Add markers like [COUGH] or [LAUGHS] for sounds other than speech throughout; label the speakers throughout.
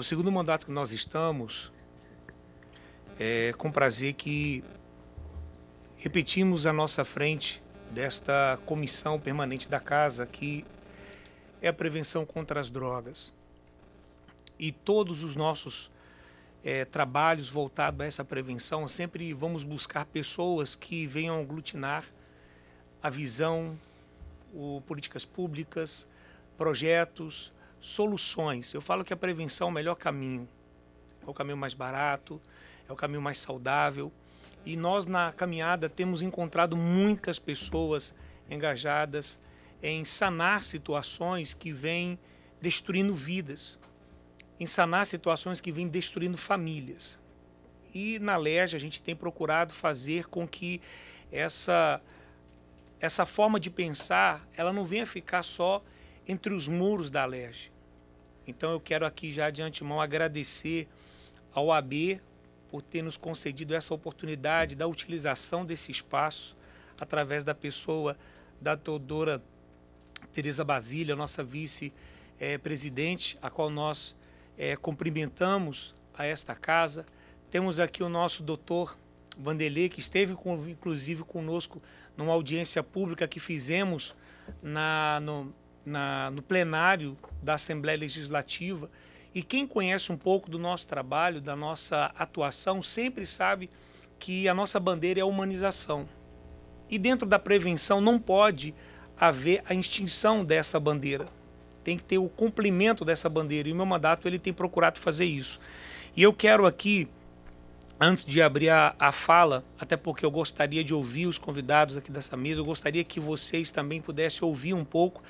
Speaker 1: No segundo mandato que nós estamos, é com prazer que repetimos à nossa frente desta comissão permanente da casa que é a prevenção contra as drogas. E todos os nossos é, trabalhos voltados a essa prevenção, sempre vamos buscar pessoas que venham aglutinar a visão, o, políticas públicas, projetos, soluções. Eu falo que a prevenção é o melhor caminho. É o caminho mais barato, é o caminho mais saudável. E nós, na caminhada, temos encontrado muitas pessoas engajadas em sanar situações que vêm destruindo vidas, em sanar situações que vêm destruindo famílias. E na LERJ a gente tem procurado fazer com que essa, essa forma de pensar ela não venha ficar só entre os muros da LERJ, então eu quero aqui já de antemão agradecer ao AB por ter nos concedido essa oportunidade da utilização desse espaço através da pessoa da doutora Tereza Basília, nossa vice-presidente, eh, a qual nós é, cumprimentamos a esta casa. Temos aqui o nosso doutor Vandelê, que esteve com, inclusive conosco numa audiência pública que fizemos na, no, na, no plenário da Assembleia Legislativa. E quem conhece um pouco do nosso trabalho, da nossa atuação, sempre sabe que a nossa bandeira é a humanização. E dentro da prevenção não pode haver a extinção dessa bandeira. Tem que ter o cumprimento dessa bandeira. E o meu mandato ele tem procurado fazer isso. E eu quero aqui, antes de abrir a, a fala, até porque eu gostaria de ouvir os convidados aqui dessa mesa, eu gostaria que vocês também pudessem ouvir um pouco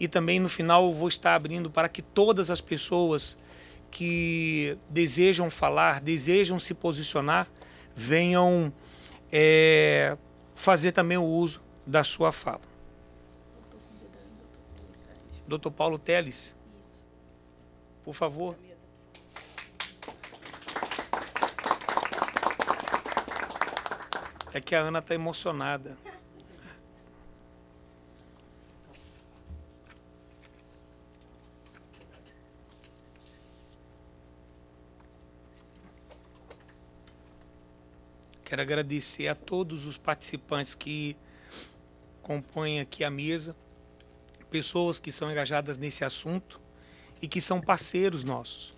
Speaker 1: e também no final vou estar abrindo para que todas as pessoas que desejam falar, desejam se posicionar, venham é, fazer também o uso da sua fala. Doutor Paulo Teles, por favor. É que a Ana está emocionada. Quero agradecer a todos os participantes que compõem aqui a mesa, pessoas que são engajadas nesse assunto e que são parceiros nossos.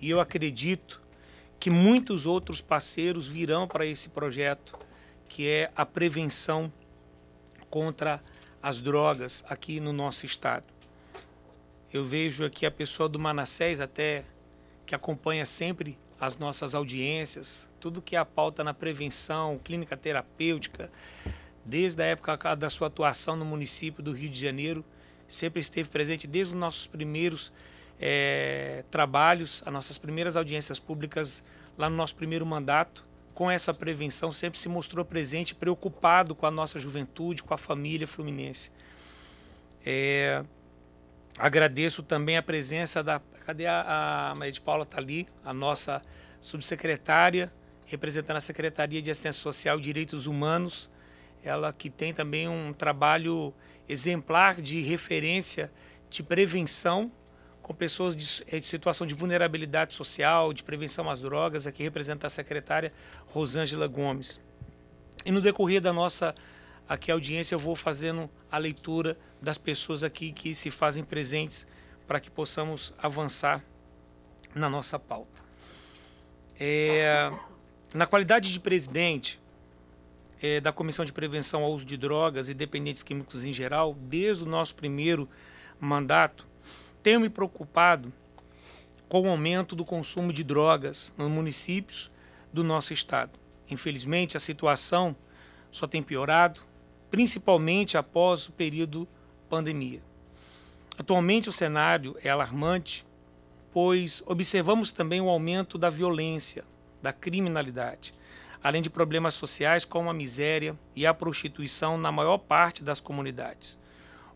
Speaker 1: E eu acredito que muitos outros parceiros virão para esse projeto, que é a prevenção contra as drogas aqui no nosso estado. Eu vejo aqui a pessoa do Manassés até que acompanha sempre as nossas audiências, tudo que é a pauta na prevenção, clínica terapêutica, desde a época da sua atuação no município do Rio de Janeiro, sempre esteve presente desde os nossos primeiros é, trabalhos, as nossas primeiras audiências públicas lá no nosso primeiro mandato, com essa prevenção, sempre se mostrou presente, preocupado com a nossa juventude, com a família fluminense. É, agradeço também a presença da. Cadê a, a Maria de Paula? Está ali, a nossa subsecretária representando a Secretaria de Assistência Social e Direitos Humanos, ela que tem também um trabalho exemplar de referência de prevenção com pessoas de, eh, de, situação de vulnerabilidade social, de prevenção às drogas, aqui representa a secretária Rosângela Gomes. E no decorrer da nossa aqui audiência, eu vou fazendo a leitura das pessoas aqui que se fazem presentes para que possamos avançar na nossa pauta. É, na qualidade de presidente é, da Comissão de Prevenção ao Uso de Drogas e Dependentes Químicos em geral, desde o nosso primeiro mandato, tenho me preocupado com o aumento do consumo de drogas nos municípios do nosso estado. Infelizmente, a situação só tem piorado, principalmente após o período pandemia. Atualmente, o cenário é alarmante, pois observamos também o aumento da violência, da criminalidade, além de problemas sociais como a miséria e a prostituição na maior parte das comunidades.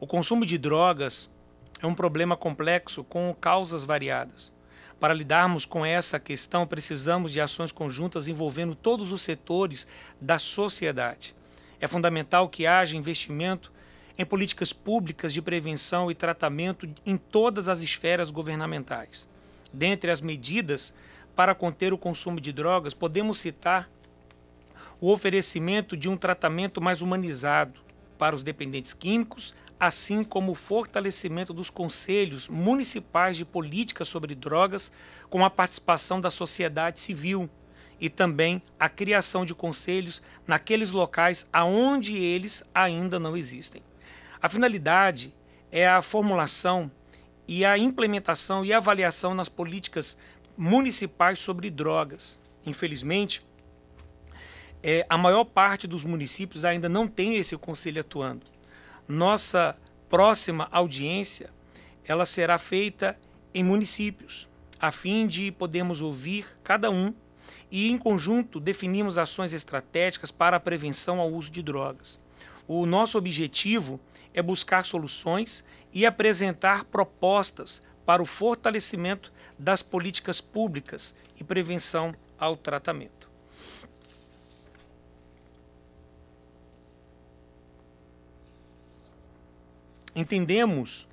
Speaker 1: O consumo de drogas é um problema complexo com causas variadas. Para lidarmos com essa questão, precisamos de ações conjuntas envolvendo todos os setores da sociedade. É fundamental que haja investimento em políticas públicas de prevenção e tratamento em todas as esferas governamentais. Dentre as medidas para conter o consumo de drogas, podemos citar o oferecimento de um tratamento mais humanizado para os dependentes químicos, assim como o fortalecimento dos conselhos municipais de políticas sobre drogas, com a participação da sociedade civil e também a criação de conselhos naqueles locais aonde eles ainda não existem. A finalidade é a formulação e a implementação e avaliação nas políticas municipais sobre drogas. Infelizmente, é, a maior parte dos municípios ainda não tem esse conselho atuando. Nossa próxima audiência ela será feita em municípios, a fim de podermos ouvir cada um e, em conjunto, definimos ações estratégicas para a prevenção ao uso de drogas. O nosso objetivo é buscar soluções e apresentar propostas para o fortalecimento das políticas públicas e prevenção ao tratamento. Entendemos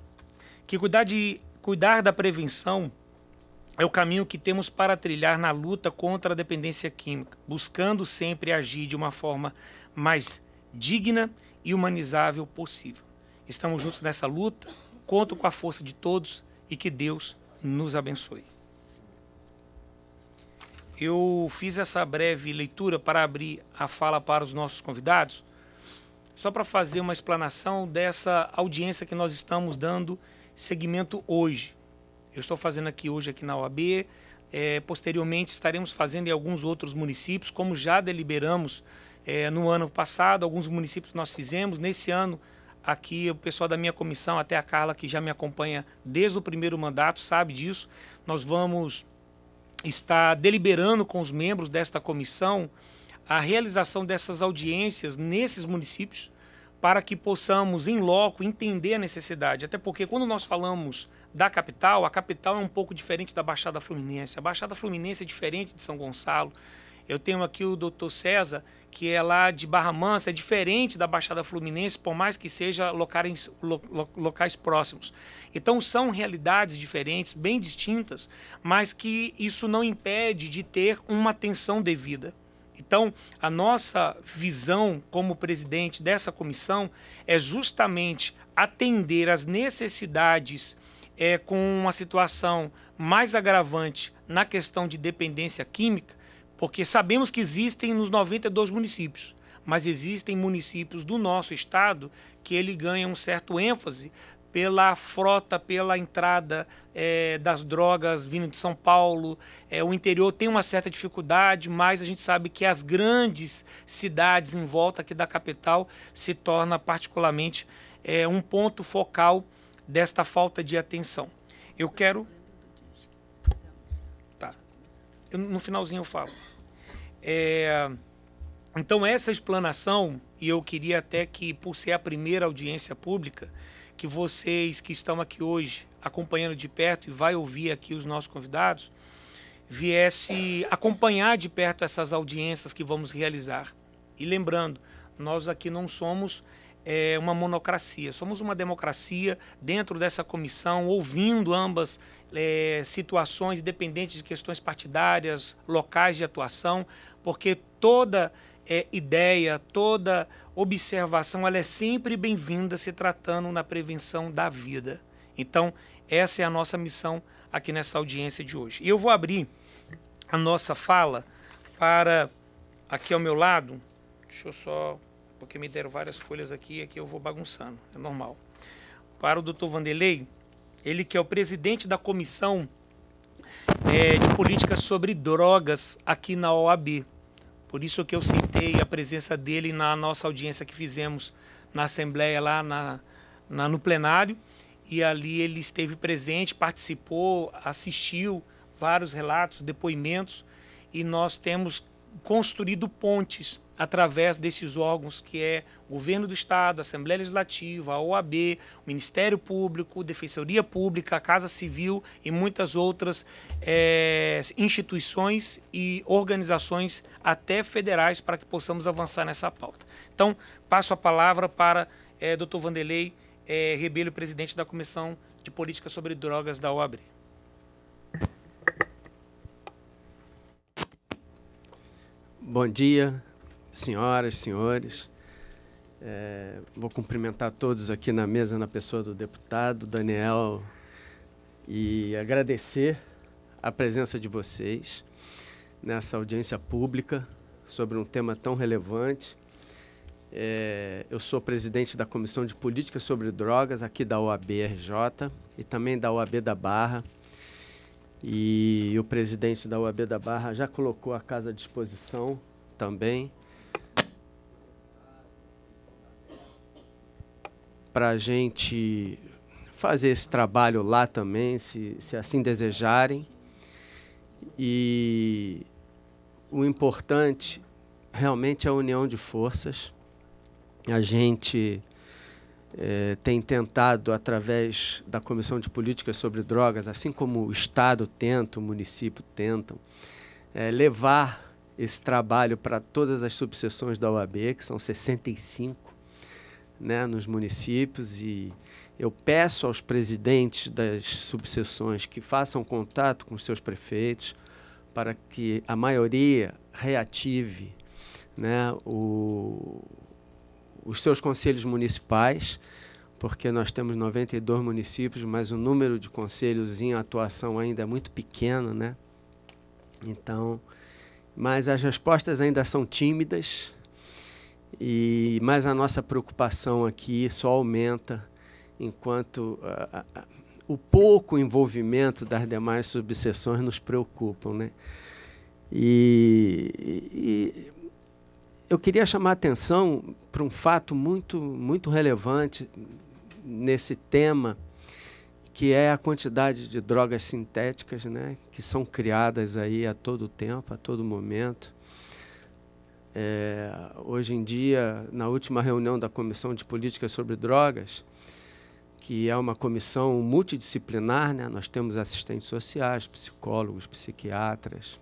Speaker 1: que cuidar, de, cuidar da prevenção é o caminho que temos para trilhar na luta contra a dependência química, buscando sempre agir de uma forma mais digna e humanizável possível. Estamos juntos nessa luta, conto com a força de todos e que Deus nos abençoe. Eu fiz essa breve leitura para abrir a fala para os nossos convidados, só para fazer uma explanação dessa audiência que nós estamos dando segmento hoje. Eu estou fazendo aqui hoje aqui na OAB, é, posteriormente estaremos fazendo em alguns outros municípios, como já deliberamos é, no ano passado, alguns municípios nós fizemos, nesse ano aqui o pessoal da minha comissão, até a Carla, que já me acompanha desde o primeiro mandato, sabe disso. Nós vamos estar deliberando com os membros desta comissão a realização dessas audiências nesses municípios para que possamos, em loco, entender a necessidade. Até porque quando nós falamos da capital, a capital é um pouco diferente da Baixada Fluminense. A Baixada Fluminense é diferente de São Gonçalo. Eu tenho aqui o doutor César, que é lá de Barra Mansa, é diferente da Baixada Fluminense, por mais que seja locais, locais próximos. Então são realidades diferentes, bem distintas, mas que isso não impede de ter uma atenção devida. Então, a nossa visão como presidente dessa comissão é justamente atender às necessidades é, com uma situação mais agravante na questão de dependência química, porque sabemos que existem nos 92 municípios, mas existem municípios do nosso estado que ele ganha um certo ênfase pela frota, pela entrada é, das drogas vindo de São Paulo. É, o interior tem uma certa dificuldade, mas a gente sabe que as grandes cidades em volta aqui da capital se torna particularmente é, um ponto focal desta falta de atenção. Eu quero. Tá. Eu, no finalzinho eu falo. É, então, essa explanação, e eu queria até que, por ser a primeira audiência pública, que vocês que estão aqui hoje acompanhando de perto e vai ouvir aqui os nossos convidados, viesse acompanhar de perto essas audiências que vamos realizar. E lembrando, nós aqui não somos é, uma monocracia, somos uma democracia dentro dessa comissão, ouvindo ambas é, situações, independentes de questões partidárias, locais de atuação, porque toda é, ideia, toda observação, ela é sempre bem-vinda se tratando na prevenção da vida. Então, essa é a nossa missão aqui nessa audiência de hoje. E eu vou abrir a nossa fala para aqui ao meu lado, deixa eu só, porque me deram várias folhas aqui, aqui eu vou bagunçando, é normal. Para o doutor Vanderlei, ele que é o presidente da comissão é, de políticas sobre drogas aqui na OAB. Por isso que eu citei a presença dele na nossa audiência que fizemos na Assembleia lá na, na, no plenário. E ali ele esteve presente, participou, assistiu vários relatos, depoimentos. E nós temos construído pontes através desses órgãos que é o governo do estado, a Assembleia Legislativa, a OAB, o Ministério Público, a Defensoria Pública, a Casa Civil e muitas outras é, instituições e organizações até federais para que possamos avançar nessa pauta. Então passo a palavra para é, eh, Dr. Vanderlei é, Rebelo, presidente da Comissão de Política sobre Drogas da OAB.
Speaker 2: Bom dia, senhoras, senhores. É, vou cumprimentar todos aqui na mesa, na pessoa do deputado Daniel, e agradecer a presença de vocês nessa audiência pública sobre um tema tão relevante. É, eu sou presidente da Comissão de Política sobre Drogas aqui da OAB RJ e também da OAB da Barra. E o presidente da UAB da Barra já colocou a casa à disposição também. Para a gente fazer esse trabalho lá também, se, se assim desejarem. E o importante realmente é a união de forças. A gente eh, tem tentado, através da Comissão de Políticas sobre Drogas, assim como o Estado tenta, o município tentam, eh, é, levar esse trabalho para todas as subseções da OAB, que são 65 né, nos municípios, e eu peço aos presidentes das subseções que façam contato com os seus prefeitos para que a maioria reative né, o, os seus conselhos municipais, porque nós temos 92 municípios, mas o número de conselhos em atuação ainda é muito pequeno, né? Então, mas as respostas ainda são tímidas. E mas a nossa preocupação aqui só aumenta enquanto uh, uh, o pouco envolvimento das demais subseções nos preocupam, né? E, e eu queria chamar a atenção para um fato muito, muito relevante nesse tema, que é a quantidade de drogas sintéticas né, que são criadas aí a todo tempo, a todo momento. É, hoje em dia, na última reunião da Comissão de Políticas sobre Drogas, que é uma comissão multidisciplinar, né, nós temos assistentes sociais, psicólogos, psiquiatras,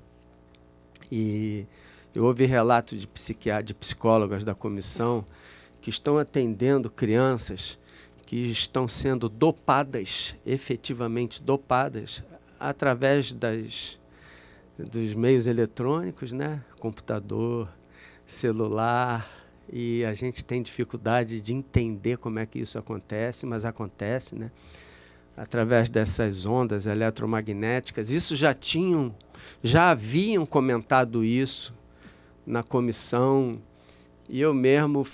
Speaker 2: e eu ouvi relatos de, psiquiatras, de psicólogas da comissão que estão atendendo crianças que estão sendo dopadas, efetivamente dopadas, através das, dos meios eletrônicos, né? computador, celular, e a gente tem dificuldade de entender como é que isso acontece, mas acontece, né? através dessas ondas eletromagnéticas. Isso já tinham, já haviam comentado isso na comissão e eu mesmo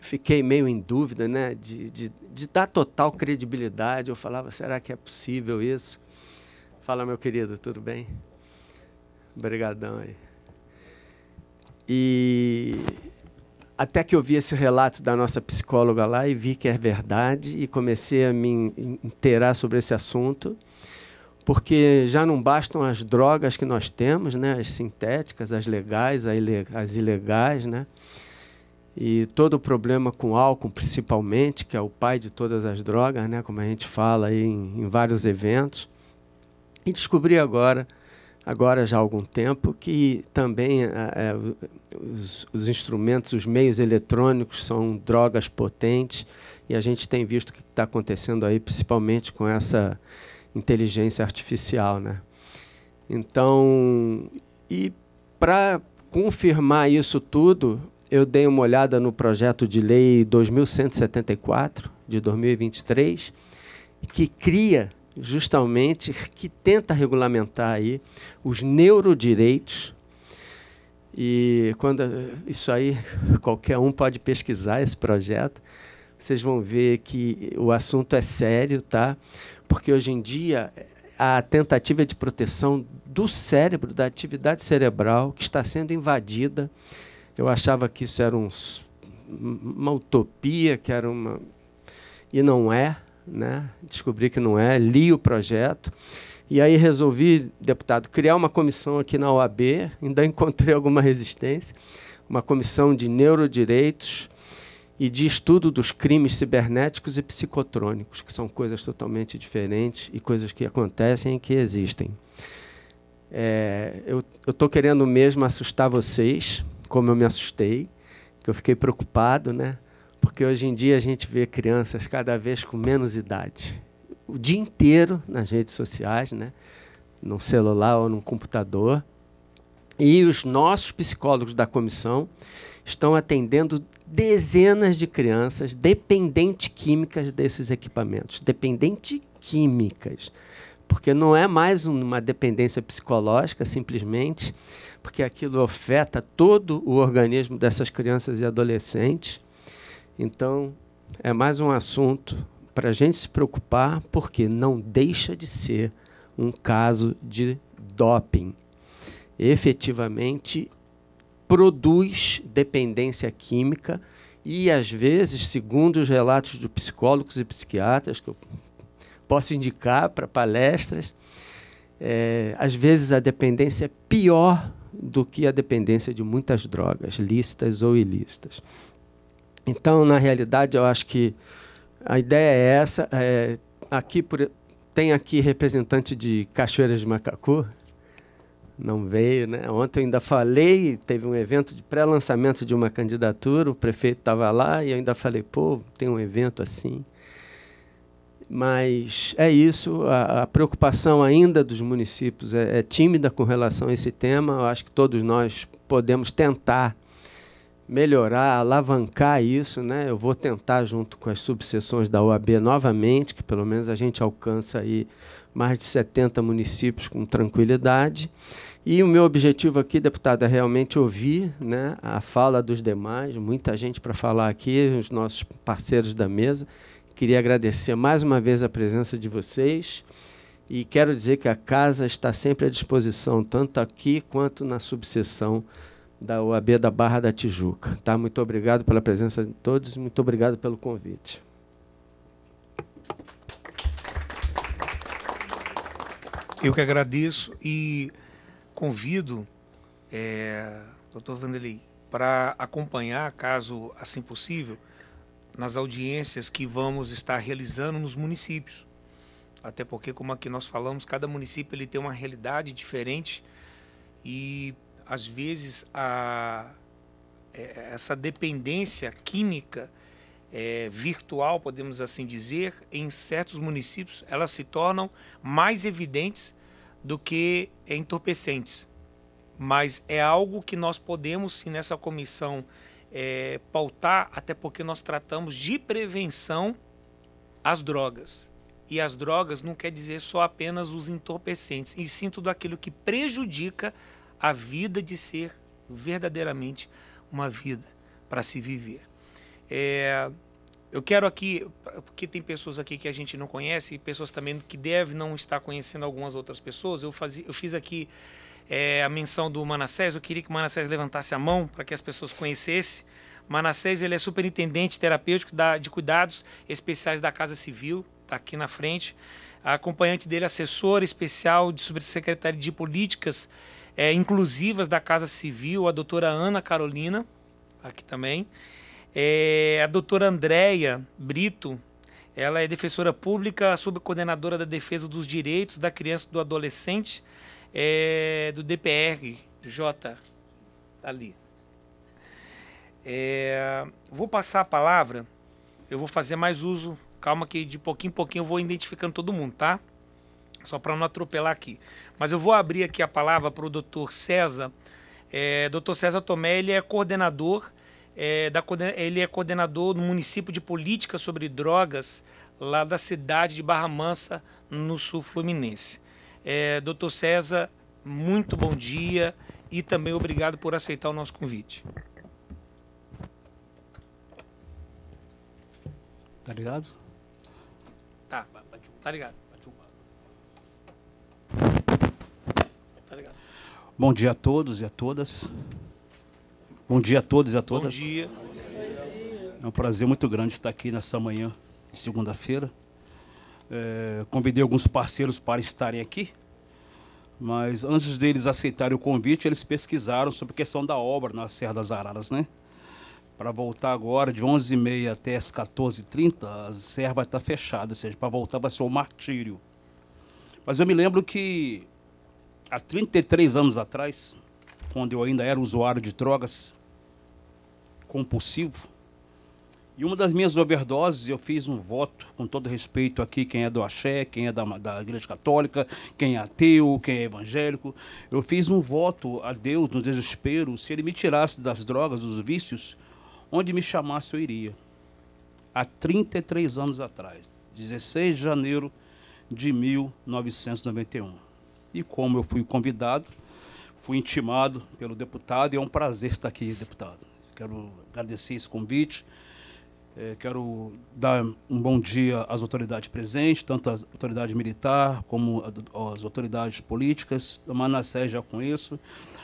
Speaker 2: fiquei meio em dúvida, né? De, de, de dar total credibilidade. Eu falava, será que é possível isso? Fala, meu querido, tudo bem? Obrigadão aí. E até que eu vi esse relato da nossa psicóloga lá e vi que é verdade e comecei a me inteirar sobre esse assunto porque já não bastam as drogas que nós temos, né? as sintéticas, as legais, as ilegais, né? e todo o problema com álcool, principalmente, que é o pai de todas as drogas, né? como a gente fala aí em, em vários eventos. E descobri agora, agora já há algum tempo, que também é, os, os instrumentos, os meios eletrônicos são drogas potentes, e a gente tem visto o que está acontecendo aí, principalmente com essa inteligência artificial, né? Então, e para confirmar isso tudo, eu dei uma olhada no projeto de lei 2174 de 2023, que cria justamente que tenta regulamentar aí os neurodireitos. E quando isso aí qualquer um pode pesquisar esse projeto, vocês vão ver que o assunto é sério, tá? porque hoje em dia a tentativa de proteção do cérebro, da atividade cerebral, que está sendo invadida. Eu achava que isso era um, uma utopia, que era uma. E não é, né? Descobri que não é, li o projeto. E aí resolvi, deputado, criar uma comissão aqui na OAB, ainda [LAUGHS] encontrei alguma resistência, uma comissão de neurodireitos e de estudo dos crimes cibernéticos e psicotrônicos, que são coisas totalmente diferentes e coisas que acontecem e que existem. É, eu estou querendo mesmo assustar vocês, como eu me assustei, que eu fiquei preocupado, né? Porque hoje em dia a gente vê crianças cada vez com menos idade, o dia inteiro nas redes sociais, né? Num celular ou num computador. E os nossos psicólogos da comissão estão atendendo dezenas de crianças dependentes químicas desses equipamentos, dependentes químicas. Porque não é mais uma dependência psicológica, simplesmente, porque aquilo afeta todo o organismo dessas crianças e adolescentes. Então, é mais um assunto para a gente se preocupar, porque não deixa de ser um caso de doping. Efetivamente produz dependência química e, às vezes, segundo os relatos de psicólogos e psiquiatras, que eu posso indicar para palestras, é, às vezes a dependência é pior do que a dependência de muitas drogas, lícitas ou ilícitas. Então, na realidade, eu acho que a ideia é essa. É, aqui por, tem aqui representante de Cachoeiras de Macacu, não veio, né? Ontem eu ainda falei, teve um evento de pré-lançamento de uma candidatura, o prefeito estava lá e eu ainda falei, pô, tem um evento assim. Mas é isso, a, a preocupação ainda dos municípios é, é, tímida com relação a esse tema. Eu acho que todos nós podemos tentar melhorar, alavancar isso, né? Eu vou tentar junto com as subseções da OAB novamente, que pelo menos a gente alcança aí mais de 70 municípios com tranquilidade. E o meu objetivo aqui, deputado, é realmente ouvir né, a fala dos demais, muita gente para falar aqui, os nossos parceiros da mesa. Queria agradecer mais uma vez a presença de vocês e quero dizer que a casa está sempre à disposição, tanto aqui quanto na subseção da OAB da Barra da Tijuca. Tá? Muito obrigado pela presença de todos e muito obrigado pelo convite.
Speaker 1: Eu que agradeço e convido é, Dr. Vanderlei para acompanhar, caso assim possível, nas audiências que vamos estar realizando nos municípios. Até porque, como aqui nós falamos, cada município ele tem uma realidade diferente e às vezes a, é, essa dependência química é, virtual, podemos assim dizer, em certos municípios, elas se tornam mais evidentes do que entorpecentes. Mas é algo que nós podemos, sim, nessa comissão é, pautar, até porque nós tratamos de prevenção às drogas. E as drogas não quer dizer só apenas os entorpecentes, e sim tudo aquilo que prejudica a vida de ser verdadeiramente uma vida para se viver. É, eu quero aqui, porque tem pessoas aqui que a gente não conhece e pessoas também que devem não estar conhecendo algumas outras pessoas. Eu, faz, eu fiz aqui é, a menção do Manassés. Eu queria que o Manassés levantasse a mão para que as pessoas conhecessem. Manassés ele é superintendente terapêutico da, de cuidados especiais da Casa Civil, está aqui na frente. A acompanhante dele, assessora especial de subsecretaria de políticas é, inclusivas da Casa Civil, a doutora Ana Carolina, aqui também. É, a doutora Andréia Brito, ela é defensora pública, subcoordenadora da defesa dos direitos da criança e do adolescente é, do DPRJ tá ali. É, vou passar a palavra. Eu vou fazer mais uso. Calma que de pouquinho em pouquinho eu vou identificando todo mundo, tá? Só para não atropelar aqui. Mas eu vou abrir aqui a palavra para o doutor César. É, doutor César Tomé, ele é coordenador é, da, ele é coordenador do município de política sobre drogas lá da cidade de Barra Mansa, no sul fluminense. É, Dr. César, muito bom dia e também obrigado por aceitar o nosso convite. Tá ligado? Tá, tá ligado.
Speaker 3: Tá ligado. Bom dia a todos e a todas. Bom dia a todos e a todas. Bom dia. É um prazer muito grande estar aqui nessa manhã de segunda-feira. É, convidei alguns parceiros para estarem aqui, mas antes deles aceitarem o convite, eles pesquisaram sobre a questão da obra na Serra das Araras, né? Para voltar agora, de 11h30 até as 14h30, a serra vai estar fechada, ou seja, para voltar vai ser um martírio. Mas eu me lembro que há 33 anos atrás, quando eu ainda era usuário de drogas, compulsivo. E uma das minhas overdoses, eu fiz um voto, com todo respeito aqui, quem é do axé, quem é da, da Igreja Católica, quem é ateu, quem é evangélico. Eu fiz um voto a Deus no desespero, se ele me tirasse das drogas, dos vícios, onde me chamasse eu iria. Há 33 anos atrás, 16 de janeiro de 1991. E como eu fui convidado, fui intimado pelo deputado, e é um prazer estar aqui, deputado. Quero agradecer esse convite. É, quero dar um bom dia às autoridades presentes, tanto às autoridades militar como às autoridades políticas. A Manassés já conheço.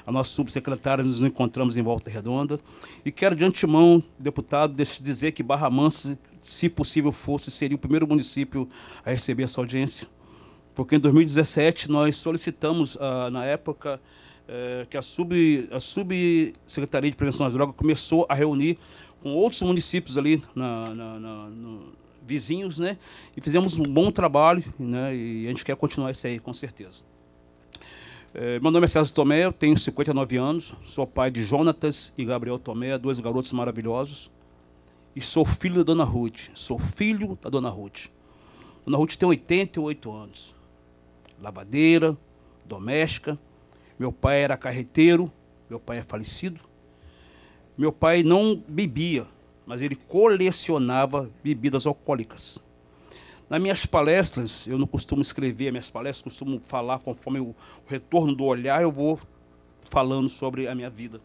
Speaker 3: A nossa subsecretária nos encontramos em Volta Redonda. E quero, de antemão, deputado, dizer que Barra Mansa, se possível fosse, seria o primeiro município a receber essa audiência. Porque em 2017 nós solicitamos, ah, na época, é, que a, sub, a Subsecretaria de Prevenção às Drogas começou a reunir com outros municípios ali na, na, na, no, vizinhos, né? E fizemos um bom trabalho, né? E a gente quer continuar isso aí, com certeza. É, meu nome é César Tomé, eu tenho 59 anos, sou pai de Jonatas e Gabriel Tomé, dois garotos maravilhosos. E sou filho da Dona Ruth, sou filho da Dona Ruth. Dona Ruth tem 88 anos, lavadeira, doméstica, meu pai era carreteiro, meu pai é falecido. Meu pai não bebia, mas ele colecionava bebidas alcoólicas. Nas minhas palestras, eu não costumo escrever minhas palestras, costumo falar conforme o retorno do olhar, eu vou falando sobre a minha vida.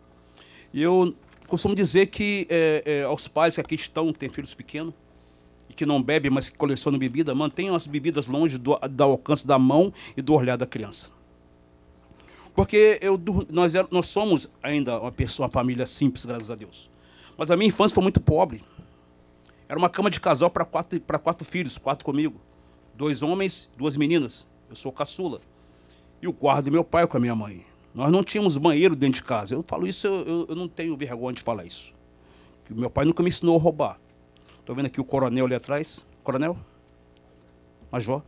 Speaker 3: E eu costumo dizer que é, é, aos pais que aqui estão, que têm filhos pequenos, e que não bebem, mas que colecionam bebida, mantenham as bebidas longe do, do alcance da mão e do olhar da criança. Porque eu, nós, é, nós somos ainda uma pessoa, uma família simples, graças a Deus. Mas a minha infância foi muito pobre. Era uma cama de casal para quatro, quatro filhos, quatro comigo. Dois homens, duas meninas. Eu sou caçula. E o quarto do meu pai com a minha mãe. Nós não tínhamos banheiro dentro de casa. Eu falo isso, eu, eu não tenho vergonha de falar isso. Que meu pai nunca me ensinou a roubar. Estou vendo aqui o coronel ali atrás. Coronel? Major?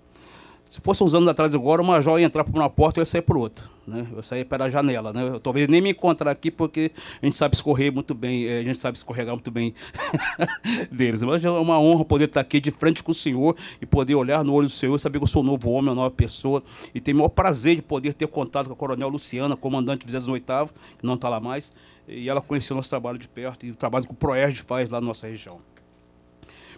Speaker 3: Se fosse uns anos atrás agora, uma joia ia entrar por uma porta e eu ia sair por outra. Né? Eu saía pela janela. Né? Eu, talvez nem me encontrar aqui, porque a gente sabe escorrer muito bem, eh, a gente sabe escorregar muito bem [LAUGHS] deles. Mas é uma honra poder estar aqui de frente com o Senhor e poder olhar no olho do Senhor, saber que eu sou um novo homem, uma nova pessoa. E tenho o maior prazer de poder ter contato com a Coronel Luciana, comandante 208, que não está lá mais. E ela conheceu o nosso trabalho de perto e o trabalho que o Proerd faz lá na nossa região.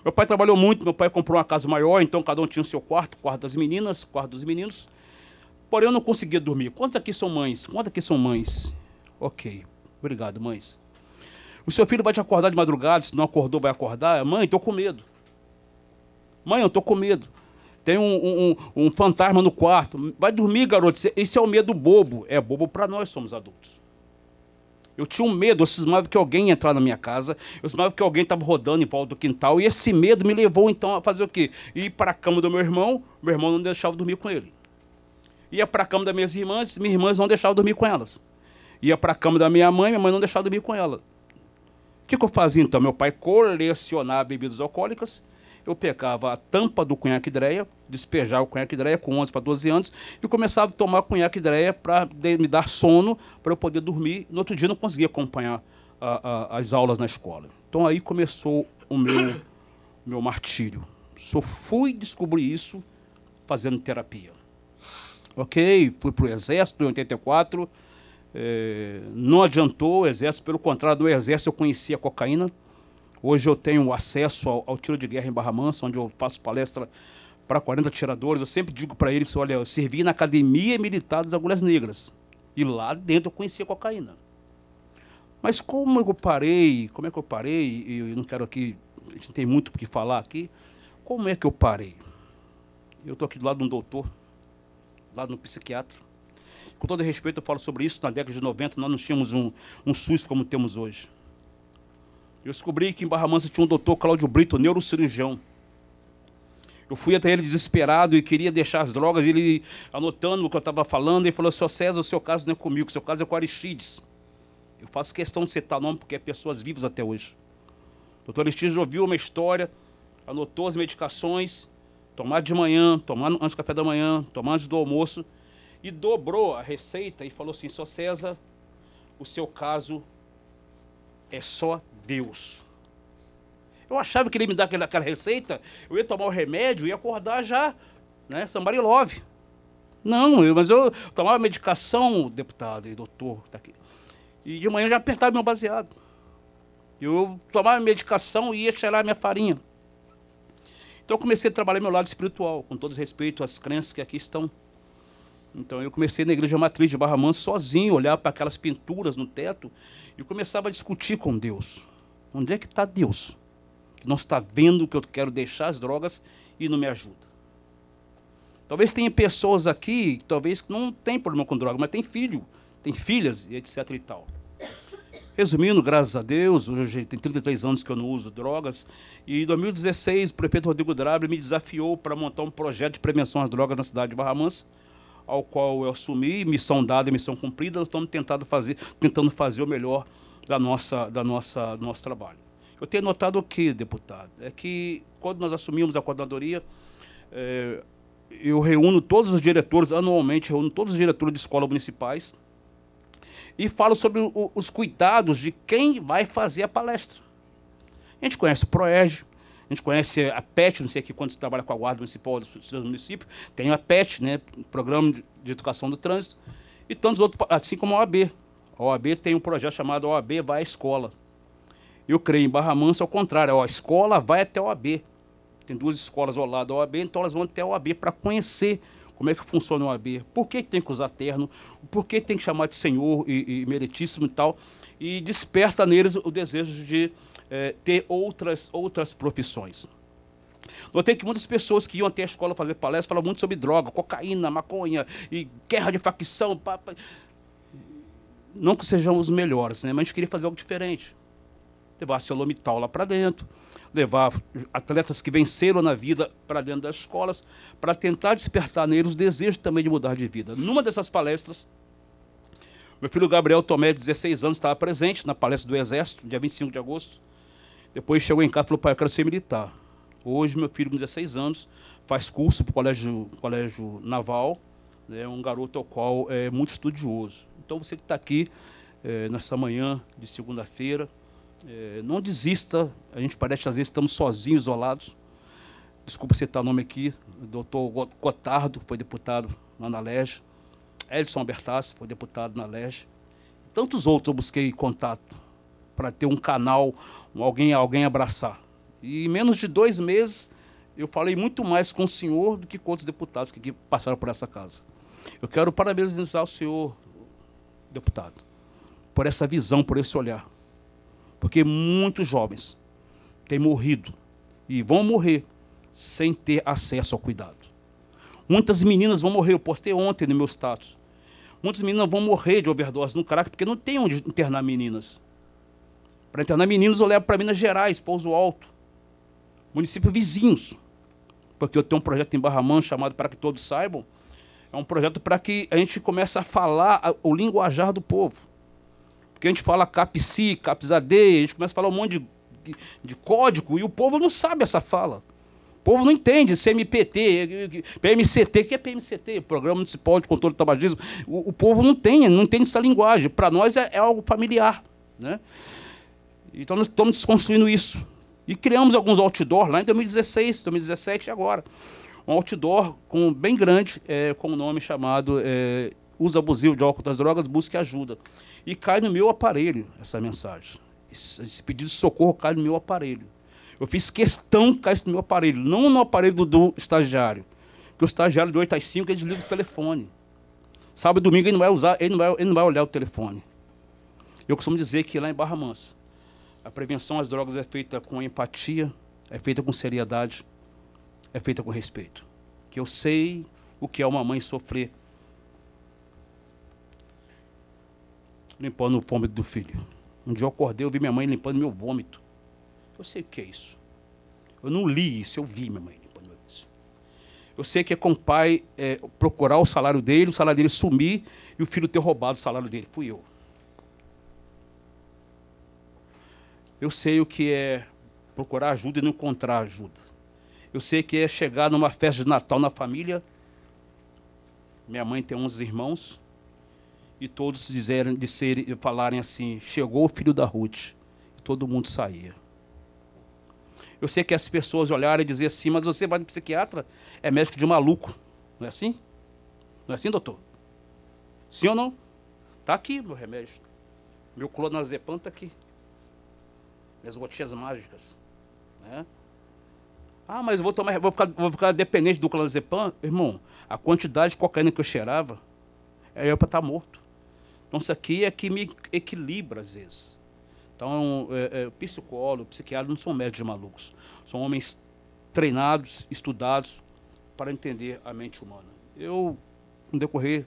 Speaker 3: Meu pai trabalhou muito, meu pai comprou uma casa maior, então cada um tinha o seu quarto, quarto das meninas, quarto dos meninos. Porém, eu não conseguia dormir. Quantas aqui são mães? Quantas aqui são mães? Ok, obrigado, mães. O seu filho vai te acordar de madrugada, se não acordou, vai acordar. Mãe, estou com medo. Mãe, eu estou com medo. Tem um, um, um fantasma no quarto. Vai dormir, garoto. Esse é o medo bobo. É bobo para nós, somos adultos. Eu tinha um medo, eu cismava que alguém ia entrar na minha casa, eu cismava que alguém estava rodando em volta do quintal, e esse medo me levou então a fazer o quê? Ir para a cama do meu irmão, meu irmão não deixava dormir com ele. Ia para a cama das minhas irmãs, minhas irmãs não deixavam dormir com elas. Ia para a cama da minha mãe, minha mãe não deixava dormir com ela. O que, que eu fazia então? Meu pai colecionava bebidas alcoólicas eu pegava a tampa do cunhaque dreia, despejava o cunhaque dreia com 11 para 12 anos e começava a tomar cunhaque dreia para me dar sono, para eu poder dormir. No outro dia não conseguia acompanhar a, a, as aulas na escola. Então aí começou o meu, [COUGHS] meu martírio. Só fui descobrir isso fazendo terapia. Ok, fui para o Exército em 84. É, eh, não adiantou o Exército, pelo contrário, do Exército eu conhecia a cocaína Hoje eu tenho acesso ao, ao tiro de guerra em Barra Mansa, onde eu faço palestra para 40 tiradores. Eu sempre digo para eles: olha, eu servi na Academia Militar das Agulhas Negras. E lá dentro eu conhecia cocaína. Mas como eu parei, como é que eu parei, eu não quero aqui, a gente tem muito o que falar aqui, como é que eu parei? Eu estou aqui do lado de um doutor, do lado de um psiquiatra. Com todo respeito, eu falo sobre isso, na década de 90 nós não tínhamos um, um SUS como temos hoje. Eu descobri que em Barra Mansa tinha um doutor Cláudio Brito, neurocirurgião. Eu fui até ele desesperado e queria deixar as drogas. Ele, anotando o que eu estava falando, ele falou: Seu assim, César, o seu caso não é comigo, o seu caso é com Aristides. Eu faço questão de citar nome porque é pessoas vivas até hoje. O doutor Aristides ouviu uma história, anotou as medicações, tomar de manhã, tomar antes do café da manhã, tomar antes do almoço, e dobrou a receita e falou assim: Seu César, o seu caso é só Deus. Eu achava que ele ia me dar aquela, aquela receita, eu ia tomar o remédio e ia acordar já, né, Sambarilove. Não, eu, mas eu tomava medicação, deputado e doutor, tá aqui. E de manhã eu já apertava meu baseado. Eu tomava medicação e ia cheirar minha farinha. Então eu comecei a trabalhar meu lado espiritual, com todo respeito às crenças que aqui estão. Então eu comecei na igreja matriz de Barra Mansa sozinho, olhar para aquelas pinturas no teto e começava a discutir com Deus. Onde é que está Deus? Que não está vendo que eu quero deixar as drogas e não me ajuda. Talvez tenha pessoas aqui, talvez que não tem problema com droga, mas tem filho, tem filhas e etc e tal. Resumindo, graças a Deus, hoje tem 33 anos que eu não uso drogas. E em 2016, o prefeito Rodrigo Drabre me desafiou para montar um projeto de prevenção às drogas na cidade de Barra Mansa, ao qual eu assumi, missão dada, missão cumprida. Nós estamos tentando fazer, tentando fazer o melhor da nossa, da nossa, do nosso trabalho. Eu tenho notado o que, deputado? É que quando nós assumimos a coordenadoria, é, eh, eu reúno todos os diretores, anualmente reúno todos os diretores de escolas municipais e falo sobre o, os cuidados de quem vai fazer a palestra. A gente conhece o Proérgio a gente conhece a PET, não sei aqui quando se trabalha com a Guarda Municipal dos seus municípios, tem a PET, né, Programa de Educação do Trânsito, e tantos outros, assim como a OAB. A OAB tem um projeto chamado OAB vai à escola. Eu creio em Barra Mansa ao é contrário, é, a escola vai até a OAB. Tem duas escolas ao lado da OAB, então elas vão até a OAB para conhecer como é que funciona a OAB, por que tem que usar terno, por que tem que chamar de senhor e, e meritíssimo e tal, e desperta neles o desejo de é, ter outras, outras profissões. Notei que muitas pessoas que iam até a escola fazer palestra falavam muito sobre droga, cocaína, maconha e guerra de facção não que sejamos os melhores, né? mas a gente queria fazer algo diferente. Levar Celomital lá para dentro, levar atletas que venceram na vida para dentro das escolas, para tentar despertar neles o desejo também de mudar de vida. Numa dessas palestras, meu filho Gabriel Tomé, de 16 anos, estava presente na palestra do Exército, dia 25 de agosto. Depois chegou em casa e falou: pai, eu quero ser militar. Hoje, meu filho, com 16 anos, faz curso para o colégio, colégio Naval. É né? um garoto ao qual é muito estudioso. Então você que está aqui é, nessa manhã de segunda-feira, é, não desista. A gente parece às vezes estamos sozinhos, isolados. Desculpa citar o nome aqui, doutor Cotardo, foi deputado lá na Lege. Edson Albertassi, foi deputado na Lege. Tantos outros eu busquei contato para ter um canal, alguém, alguém abraçar. E em menos de dois meses, eu falei muito mais com o senhor do que com outros deputados que passaram por essa casa. Eu quero parabenizar o senhor deputado, por essa visão, por esse olhar. Porque muitos jovens têm morrido e vão morrer sem ter acesso ao cuidado. Muitas meninas vão morrer, eu postei ontem no meu status. Muitas meninas vão morrer de overdose no crack porque não tem onde internar meninas. Para internar meninas eu levo para Minas Gerais, Pouso Alto, municípios vizinhos. Porque eu tenho um projeto em Barra Mansa chamado Para Que Todos Saibam, é um projeto para que a gente comece a falar o linguajar do povo. Porque a gente fala capsi, capsadeia, a gente começa a falar um monte de, de código e o povo não sabe essa fala. O povo não entende CMPT, PMCT. O que é PMCT? Programa Municipal de Controle do Tabagismo. O, o povo não tem, não entende essa linguagem. Para nós é, é, algo familiar. Né? Então nós estamos desconstruindo isso. E criamos alguns outdoors lá em 2016, 2017 e agora um outdoor com, bem grande é, com o um nome chamado é, Abusivo de Álcool das Drogas, Busque Ajuda. E cai no meu aparelho essa mensagem. Esse, esse pedido de socorro cai no meu aparelho. Eu fiz questão que caísse no meu aparelho, não no aparelho do, estagiário. Porque o estagiário de 8 às 5 ele desliga o telefone. Sábado e domingo ele não vai usar, ele não vai, ele não vai olhar o telefone. Eu costumo dizer que lá em Barra Mansa, a prevenção às drogas é feita com empatia, é feita com seriedade, é feita com respeito. Que eu sei o que é uma mãe sofrer limpando o vômito do filho. Um dia eu acordei, eu vi minha mãe limpando meu vômito. Eu sei o que é isso. Eu não li isso, eu vi minha mãe limpando meu vômito. Eu sei que é com o pai é, procurar o salário dele, o salário dele sumir e o filho ter roubado o salário dele. Fui eu. Eu sei o que é procurar ajuda e não encontrar ajuda. Eu sei que é chegar numa festa de Natal na família. Minha mãe tem 11 irmãos. E todos disseram, disserem, falarem assim: chegou o filho da Ruth. E todo mundo saía. Eu sei que as pessoas olharam e diziam assim: mas você vai no psiquiatra? É médico de maluco. Não é assim? Não é assim, doutor? Sim ou não? Tá aqui meu remédio. Meu clonazepam está aqui. Minhas gotinhas mágicas. Né? Ah, mas eu vou tomar, vou ficar, vou ficar dependente do clonazepam? Irmão, a quantidade de cocaína que eu cheirava é para estar tá morto. Então isso aqui é que me equilibra às vezes. Então, é, é, psicólogo, psiquiatra não são médicos malucos. São homens treinados, estudados para entender a mente humana. Eu, no decorrer,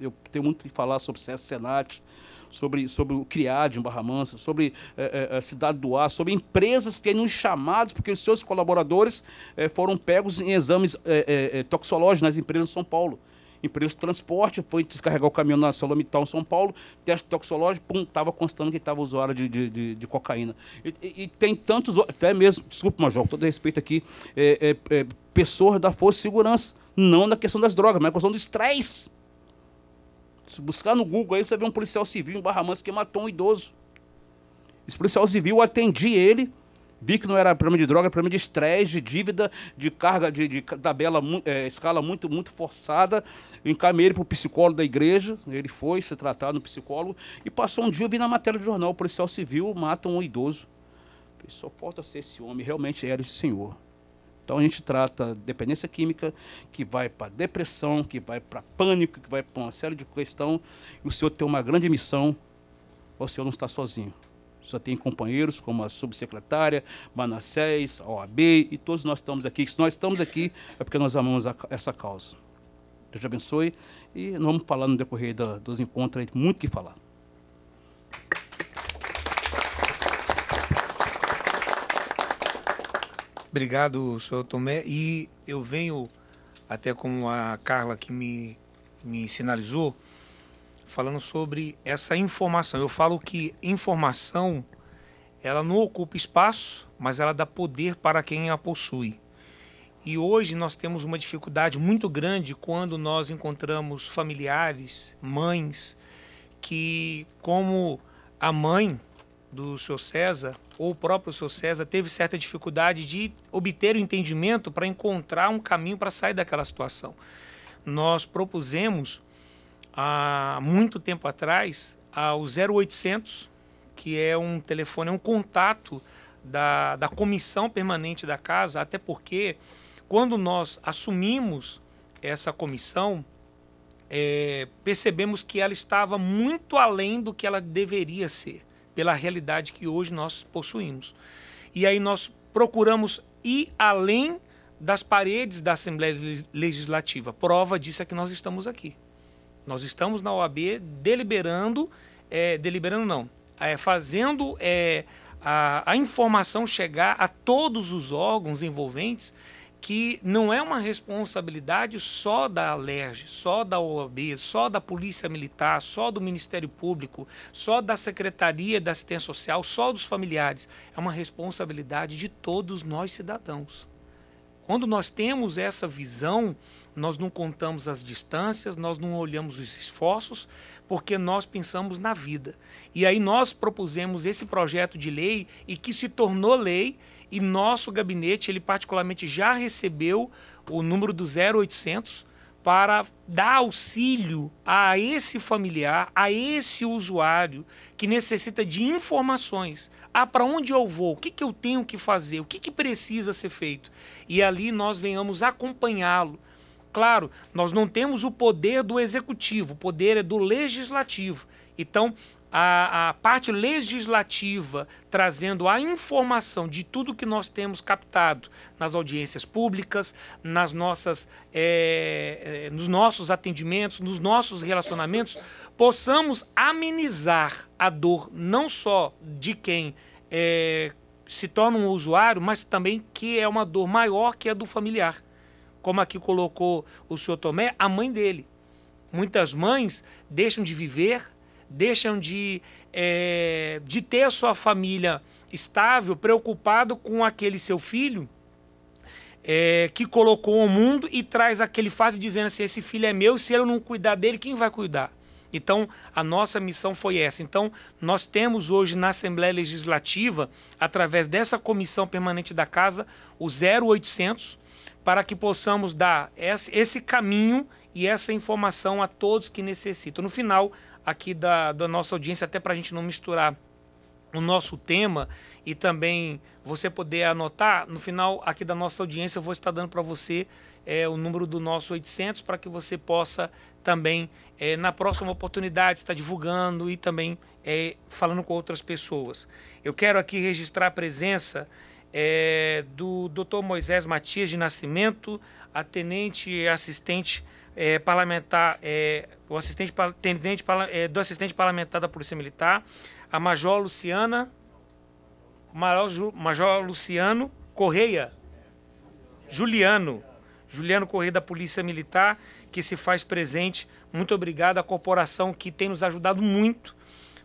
Speaker 3: eu tenho muito que falar sobre o senate, sobre, sobre o CRIAD em Barra Mansa, sobre é, é, a Cidade do Ar, sobre empresas que nos chamados, porque os seus colaboradores é, foram pegos em exames toxológicos nas empresas de São Paulo. Empresa de transporte, foi descarregar o caminhão na Salomital em São Paulo, teste toxológico pum, estava constando que estava usuário de, de, de, de cocaína. E, e, e, tem tantos, até mesmo, desculpa, Major, com todo respeito aqui, pessoas da Força de Segurança, não na questão das drogas, mas na questão do estresse se buscar no Google aí, você vê um policial civil em Barra Mansa que matou um idoso. Esse policial civil, eu atendi ele, vi que não era problema de droga, era problema de estresse, de dívida, de carga, de, de tabela, é, escala muito, muito forçada. Eu encaminhei ele para o psicólogo da igreja, ele foi se tratar no psicólogo, e passou um dia, eu vi na matéria do jornal, o policial civil mata um idoso. Só falta ser esse homem, realmente era esse senhor. Então a gente trata dependência química, que vai para depressão, que vai para pânico, que vai para uma série de questões. E o senhor tem uma grande missão, o senhor não está sozinho. O senhor tem companheiros como a subsecretária, Manassés, a OAB e todos nós estamos aqui. Se nós estamos aqui é porque nós amamos a, essa causa. Deus abençoe e nós vamos falar no decorrer da, dos encontros, aí, é muito que falar.
Speaker 1: Obrigado, senhor Tomé. E eu venho, até como a Carla que me, me sinalizou, falando sobre essa informação. Eu falo que informação, ela não ocupa espaço, mas ela dá poder para quem a possui. E hoje nós temos uma dificuldade muito grande quando nós encontramos familiares, mães, que, como a mãe do senhor César, ou o próprio senhor César teve certa dificuldade de obter o entendimento para encontrar um caminho para sair daquela situação. Nós propusemos há muito tempo atrás ao 0800, que é um telefone, é um contato da, da comissão permanente da casa, até porque quando nós assumimos essa comissão, é, percebemos que ela estava muito além do que ela deveria ser pela realidade que hoje nós possuímos. E aí nós procuramos ir além das paredes da Assembleia Legislativa. Prova disso é que nós estamos aqui. Nós estamos na OAB deliberando, é, deliberando não, é, fazendo é, a, a informação chegar a todos os órgãos envolventes que não é uma responsabilidade só da Alerj, só da OAB, só da Polícia Militar, só do Ministério Público, só da Secretaria da Assistência Social, só dos familiares. É uma responsabilidade de todos nós cidadãos. Quando nós temos essa visão, nós não contamos as distâncias, nós não olhamos os esforços, porque nós pensamos na vida. E aí nós propusemos esse projeto de lei e que se tornou lei e nosso gabinete, ele particularmente já recebeu o número do 0800 para dar auxílio a esse familiar, a esse usuário que necessita de informações. Ah, para onde eu vou? O que, que eu tenho que fazer? O que, que precisa ser feito? E ali nós venhamos acompanhá-lo. Claro, nós não temos o poder do executivo, o poder é do legislativo. Então, a, a parte legislativa trazendo a informação de tudo que nós temos captado nas audiências públicas, nas nossas, é, é, nos nossos atendimentos, nos nossos relacionamentos, possamos amenizar a dor não só de quem é, se torna um usuário, mas também que é uma dor maior que a do familiar. Como aqui colocou o senhor Tomé, a mãe dele. Muitas mães deixam de viver deixam de, é, de ter a sua família estável, preocupado com aquele seu filho é, que colocou o mundo e traz aquele fato dizendo assim: esse filho é meu, se eu não cuidar dele, quem vai cuidar? Então, a nossa missão foi essa. Então, nós temos hoje na Assembleia Legislativa, através dessa comissão permanente da Casa, o 0800, para que possamos dar esse caminho e essa informação a todos que necessitam. No final, aqui da, da nossa audiência, até para a gente não misturar o nosso tema e também você poder anotar. No final aqui da nossa audiência, eu vou estar dando para você é, o número do nosso 800 para que você possa também, é, na próxima oportunidade, estar divulgando e também é, falando com outras pessoas. Eu quero aqui registrar a presença é, do Dr. Moisés Matias de Nascimento, a tenente assistente é, parlamentar, é, o assistente, tendente, é, do assistente parlamentar da Polícia Militar, a Major Luciana, Major, Major Luciano Correia, Juliano, Juliano Correia da Polícia Militar, que se faz presente. Muito obrigado à corporação que tem nos ajudado muito,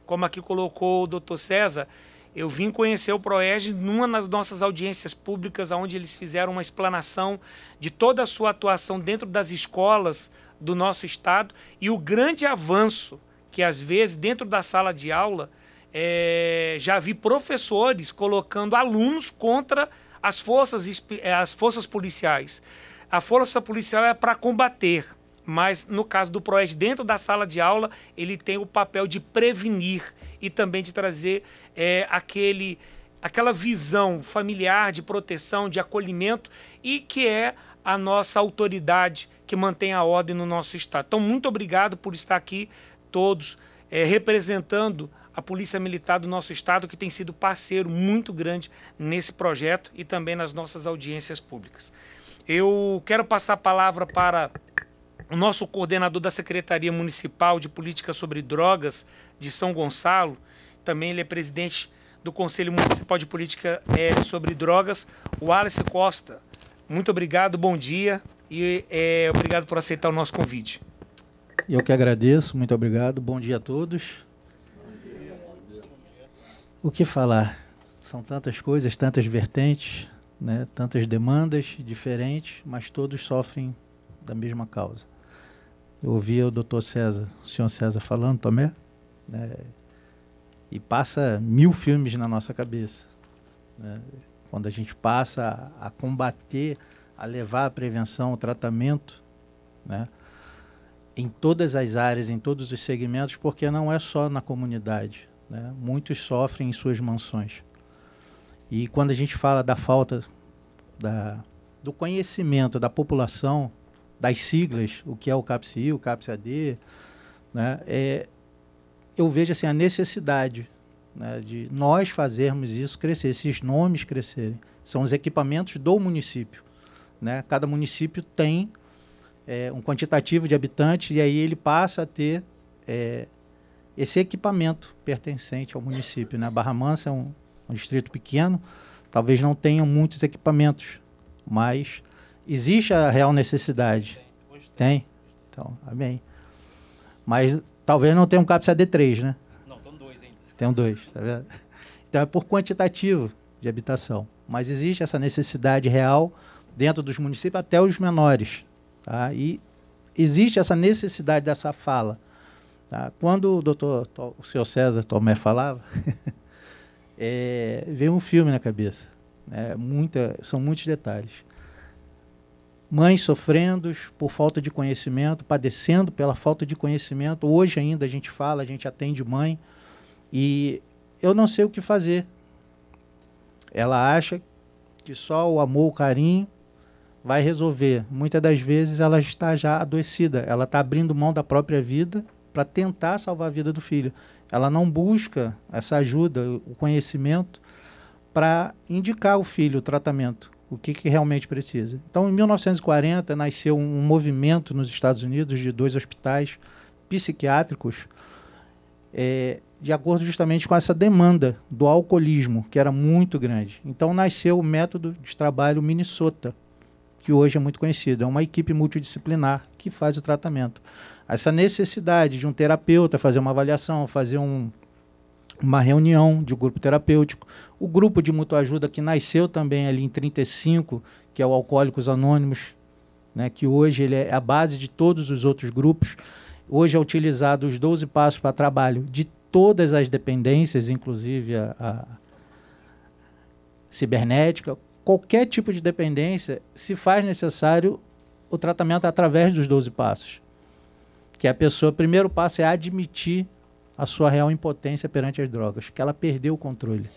Speaker 1: como aqui colocou o doutor César, eu vim conhecer o Proege numa das nossas audiências públicas, onde eles fizeram uma explanação de toda a sua atuação dentro das escolas do nosso estado e o grande avanço que às vezes dentro da sala de aula é, já vi professores colocando alunos contra as forças, eh, as forças policiais. A força policial é para combater, mas no caso do PROES, dentro da sala de aula, ele tem o papel de prevenir e também de trazer é, aquele aquela visão familiar de proteção, de acolhimento e que é a nossa autoridade que mantém a ordem no nosso estado. Então, muito obrigado por estar aqui todos é, representando a Polícia Militar do nosso estado, que tem sido parceiro muito grande nesse projeto e também nas nossas audiências públicas. Eu quero passar a palavra para o nosso coordenador da Secretaria Municipal de Política sobre Drogas, de São Gonçalo. Também ele é presidente do Conselho Municipal de Política é, sobre Drogas, o Alice Costa. Muito obrigado, bom dia e é, obrigado por aceitar o nosso convite.
Speaker 4: Eu que agradeço, muito obrigado. Bom dia a todos. O que falar? São tantas coisas, tantas vertentes, né? tantas demandas diferentes, mas todos sofrem da mesma causa. Eu ouvi o doutor César, o senhor César falando Tomé. Né? E passa mil filmes na nossa cabeça. Né? Quando a gente passa a combater, a levar a prevenção, o tratamento, né? em todas as áreas, em todos os segmentos, porque não é só na comunidade. Né? Muitos sofrem em suas mansões. E quando a gente fala da falta da, do conhecimento da população, das siglas, o que é o CAPSI, o CAPSAD, né? é, eu vejo assim, a necessidade né, de nós fazermos isso crescer, esses nomes crescerem. São os equipamentos do município. Né? Cada município tem é, um quantitativo de habitantes e aí ele passa a ter é, esse equipamento pertencente ao município. Né? Barra Mansa é um, um distrito pequeno, talvez não tenha muitos equipamentos, mas existe a real necessidade. Tem? Então, amém. Mas Talvez não tenha um CAPS-AD3, né?
Speaker 2: Não, tem dois ainda.
Speaker 4: Tem dois, tá vendo? Então é por quantitativo de habitação. Mas existe essa necessidade real dentro dos municípios, até os menores. Tá? E existe essa necessidade dessa fala. Tá? Quando o doutor, o senhor César Tomé falava, [LAUGHS] é, veio um filme na cabeça. É, muita, são muitos detalhes mães sofrendo por falta de conhecimento, padecendo pela falta de conhecimento. Hoje ainda a gente fala, a gente atende mãe e eu não sei o que fazer. Ela acha que só o amor, o carinho vai resolver. Muitas das vezes ela está já adoecida, ela está abrindo mão da própria vida para tentar salvar a vida do filho. Ela não busca essa ajuda, o conhecimento para indicar o filho o tratamento o que, que, realmente precisa. Então, em 1940, nasceu um movimento nos Estados Unidos de dois hospitais psiquiátricos, é, de acordo justamente com essa demanda do alcoolismo, que era muito grande. Então, nasceu o método de trabalho Minnesota, que hoje é muito conhecido. É uma equipe multidisciplinar que faz o tratamento. Essa necessidade de um terapeuta fazer uma avaliação, fazer um uma reunião de grupo terapêutico. O grupo de mutua ajuda que nasceu também ali em 35, que é o Alcoólicos Anônimos, né, que hoje ele é a base de todos os outros grupos. Hoje é utilizado os 12 passos para trabalho de todas as dependências, inclusive a, a cibernética. Qualquer tipo de dependência, se faz necessário o tratamento através dos 12 passos. Que a pessoa, o primeiro passo é admitir a sua real impotência perante as drogas, que ela perdeu o controle.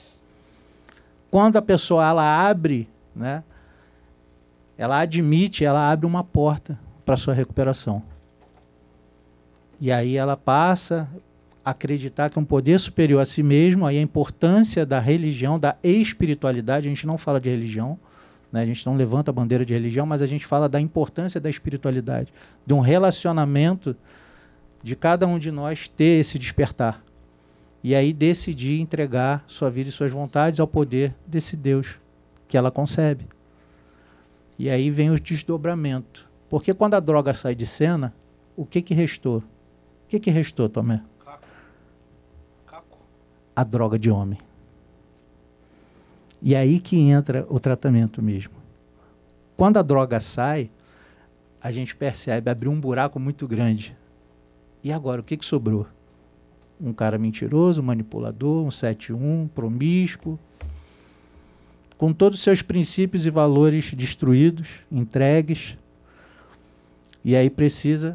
Speaker 4: Quando a pessoa ela abre, né, ela admite, ela abre uma porta para sua recuperação. E aí ela passa a acreditar que é um poder superior a si mesmo, aí a importância da religião, da espiritualidade, a gente não fala de religião, né? a gente não levanta a bandeira de religião, mas a gente fala da importância da espiritualidade, de um relacionamento de cada um de nós ter esse despertar. E aí decidir entregar sua vida e suas vontades ao poder desse Deus que ela concebe. E aí vem o desdobramento. Porque quando a droga sai de cena, o que que restou? O que que restou, Tomé? Caco. Caco. A droga de homem. E aí que entra o tratamento mesmo. Quando a droga sai, a gente percebe abrir um buraco muito grande e agora, o que, que sobrou? Um cara mentiroso, manipulador, um 71, promíscuo, com todos os seus princípios e valores destruídos, entregues, e aí precisa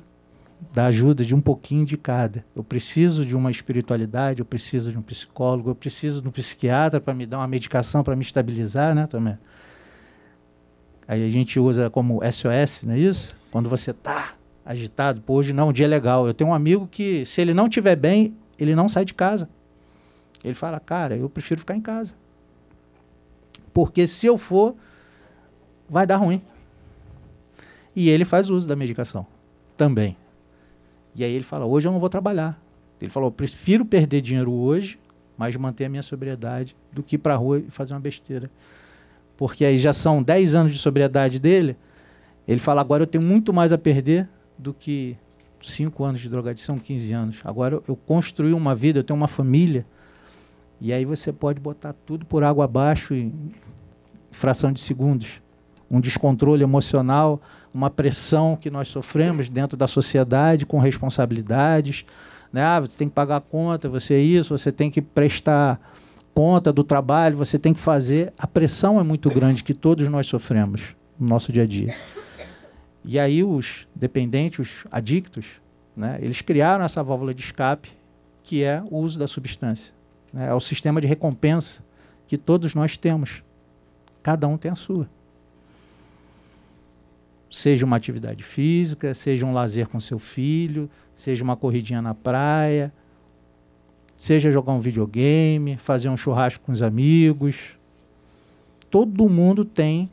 Speaker 4: da ajuda de um pouquinho de cada. Eu preciso de uma espiritualidade, eu preciso de um psicólogo, eu preciso de um psiquiatra para me dar uma medicação para me estabilizar, né, também. Aí a gente usa como SOS, não é isso? Quando você tá agitado, pô, hoje não, um dia é legal. Eu tenho um amigo que, se ele não tiver bem, ele não sai de casa. Ele fala, cara, eu prefiro ficar em casa. Porque se eu for, vai dar ruim. E ele faz uso da medicação também. E aí ele fala, hoje eu não vou trabalhar. Ele falou, prefiro perder dinheiro hoje, mas manter a minha sobriedade, do que ir a rua e fazer uma besteira. Porque aí já são 10 anos de sobriedade dele. Ele fala, agora eu tenho muito mais a perder do que 5 anos de drogadição, 15 anos. Agora eu, eu construí uma vida, eu tenho uma família, e aí você pode botar tudo por água abaixo em fração de segundos. Um descontrole emocional, uma pressão que nós sofremos dentro da sociedade com responsabilidades. Né? Ah, você tem que pagar a conta, você é isso, você tem que prestar conta do trabalho, você tem que fazer. A pressão é muito grande que todos nós sofremos no nosso dia a dia. E aí os dependentes, os adictos, né, eles criaram essa válvula de escape que é o uso da substância. Né, é o sistema de recompensa que todos nós temos. Cada um tem a sua. Seja uma atividade física, seja um lazer com seu filho, seja uma corridinha na praia, seja jogar um videogame, fazer um churrasco com os amigos. Todo mundo tem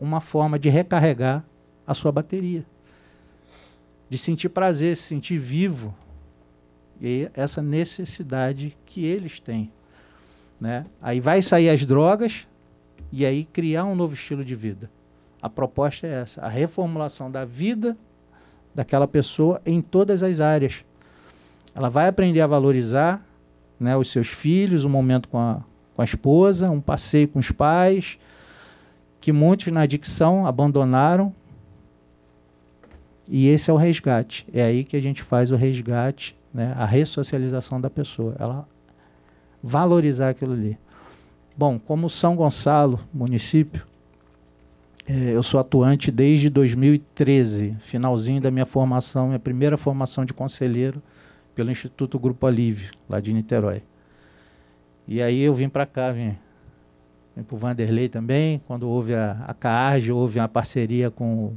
Speaker 4: uma forma de recarregar a sua bateria. De sentir prazer, se sentir vivo. E essa necessidade que eles têm. Né? Aí vai sair as drogas e aí criar um novo estilo de vida. A proposta é essa, a reformulação da vida daquela pessoa em todas as áreas. Ela vai aprender a valorizar né, os seus filhos, um momento com a, com a esposa, um passeio com os pais, que muitos na adicção abandonaram e esse é o resgate. É aí que a gente faz o resgate, né? a ressocialização da pessoa. Ela valorizar aquilo ali. Bom, como São Gonçalo, município, é, eu sou atuante desde 2013, finalzinho da minha formação, minha primeira formação de conselheiro pelo Instituto Grupo Alívio, lá de Niterói. E aí eu vim para cá, vim, vim para o Vanderlei também, quando houve a, a CARG, houve uma parceria com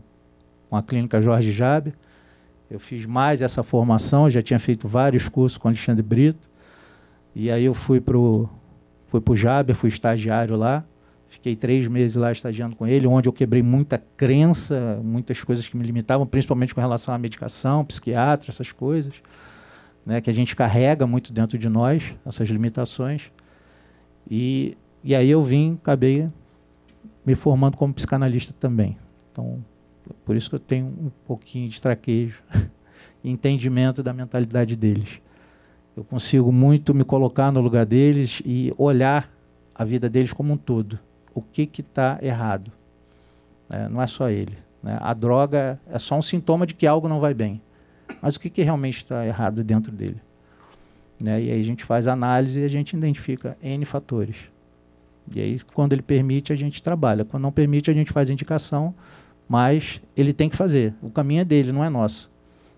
Speaker 4: com a clínica Jorge Jabe. Eu fiz mais essa formação, já tinha feito vários cursos com Alexandre Brito. E aí eu fui para o fui pro Jabe, fui estagiário lá. Fiquei três meses lá estagiando com ele, onde eu quebrei muita crença, muitas coisas que me limitavam, principalmente com relação à medicação, psiquiatra, essas coisas, né, que a gente carrega muito dentro de nós, essas limitações. E, e aí eu vim, acabei me formando como psicanalista também. Então, por isso que eu tenho um pouquinho de traquejo e [LAUGHS] entendimento da mentalidade deles. Eu consigo muito me colocar no lugar deles e olhar a vida deles como um todo. O que está errado? É, não é só ele. Né? A droga é só um sintoma de que algo não vai bem. Mas o que, que realmente está errado dentro dele? Né? E aí a gente faz análise e a gente identifica N fatores. E aí, quando ele permite, a gente trabalha. Quando não permite, a gente faz indicação mas ele tem que fazer. O caminho é dele, não é nosso.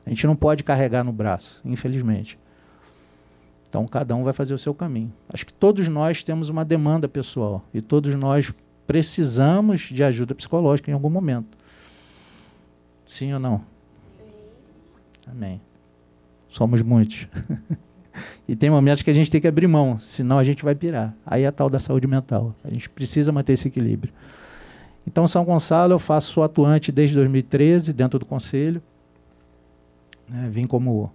Speaker 4: A gente não pode carregar no braço, infelizmente. Então cada um vai fazer o seu caminho. Acho que todos nós temos uma demanda pessoal e todos nós precisamos de ajuda psicológica em algum momento. Sim ou não? Sim. Amém. Somos muitos. [LAUGHS] e tem momentos que a gente tem que abrir mão, senão a gente vai pirar. Aí é a tal da saúde mental. A gente precisa manter esse equilíbrio. Então, São Gonçalo, eu faço atuante desde 2013, dentro do conselho. Né, vim como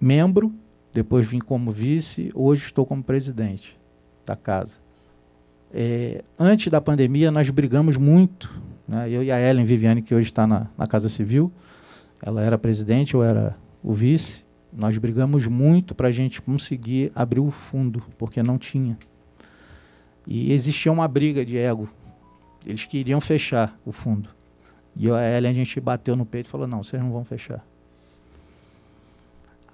Speaker 4: membro, depois vim como vice, hoje estou como presidente da casa. É, antes da pandemia, nós brigamos muito, né, eu e a Ellen Viviane, que hoje está na, na Casa Civil, ela era presidente, eu era o vice. Nós brigamos muito para a gente conseguir abrir o fundo, porque não tinha. E existia uma briga de ego. Eles queriam fechar o fundo. E a Ellen, a gente bateu no peito e falou: não, vocês não vão fechar.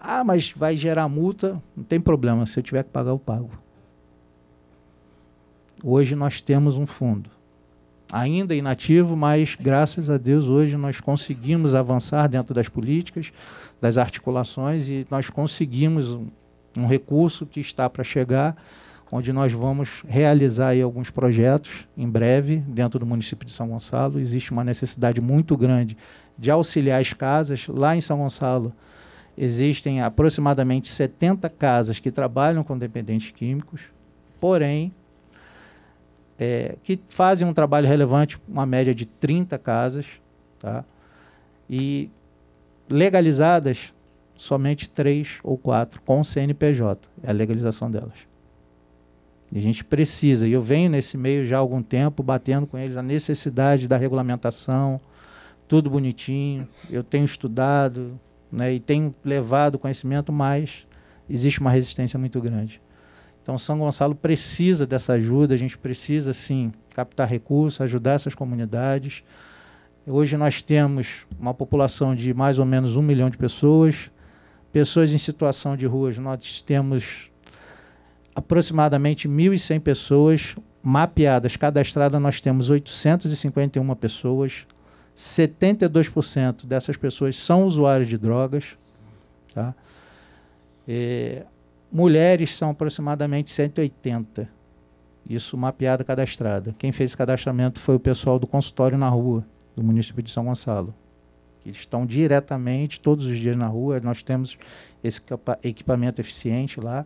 Speaker 4: Ah, mas vai gerar multa? Não tem problema, se eu tiver que pagar, eu pago. Hoje nós temos um fundo. Ainda inativo, mas graças a Deus hoje nós conseguimos avançar dentro das políticas, das articulações e nós conseguimos um, um recurso que está para chegar onde nós vamos realizar alguns projetos em breve dentro do município de São Gonçalo. Existe uma necessidade muito grande de auxiliar as casas. Lá em São Gonçalo existem aproximadamente 70 casas que trabalham com dependentes químicos, porém, é, que fazem um trabalho relevante, uma média de 30 casas, tá? e legalizadas somente três ou quatro com CNPJ, é a legalização delas. E a gente precisa, e eu venho nesse meio já há algum tempo batendo com eles a necessidade da regulamentação, tudo bonitinho. Eu tenho estudado né, e tenho levado conhecimento, mas existe uma resistência muito grande. Então, São Gonçalo precisa dessa ajuda, a gente precisa, sim, captar recursos, ajudar essas comunidades. Hoje nós temos uma população de mais ou menos um milhão de pessoas. Pessoas em situação de ruas, nós temos aproximadamente 1.100 pessoas mapeadas, cadastradas, nós temos 851 pessoas. 72% dessas pessoas são usuários de drogas. Tá? É, mulheres são aproximadamente 180. Isso mapeada, cadastrada. Quem fez esse cadastramento foi o pessoal do consultório na rua, do município de São Gonçalo. Eles estão diretamente, todos os dias na rua. Nós temos esse equipamento eficiente lá.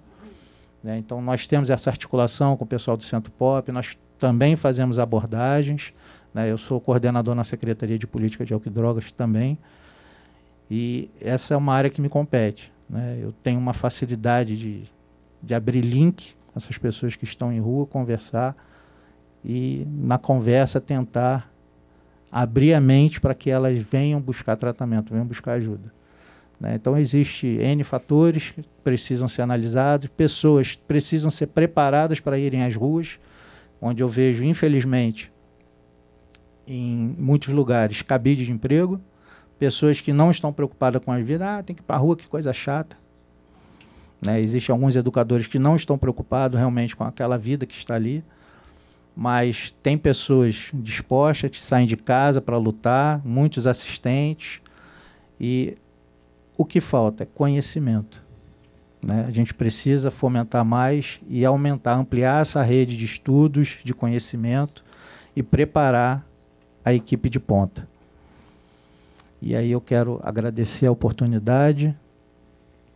Speaker 4: Né? Então, nós temos essa articulação com o pessoal do Centro Pop, nós também fazemos abordagens. Né? Eu sou coordenador na Secretaria de Política de Alquidrogas também. E essa é uma área que me compete. Né? Eu tenho uma facilidade de, de abrir link com essas pessoas que estão em rua, conversar e, na conversa, tentar abrir a mente para que elas venham buscar tratamento, venham buscar ajuda. Né? Então, existe N fatores que precisam ser analisados, pessoas precisam ser preparadas para irem às ruas, onde eu vejo, infelizmente, em muitos lugares, cabide de emprego, pessoas que não estão preocupadas com a vida, ah, tem que ir para a rua, que coisa chata. Né? Existem alguns educadores que não estão preocupados realmente com aquela vida que está ali, mas tem pessoas dispostas que saem de casa para lutar, muitos assistentes, e o que falta? é Conhecimento. Né? A gente precisa fomentar mais e aumentar, ampliar essa rede de estudos, de conhecimento e preparar a equipe de ponta. E aí eu quero agradecer a oportunidade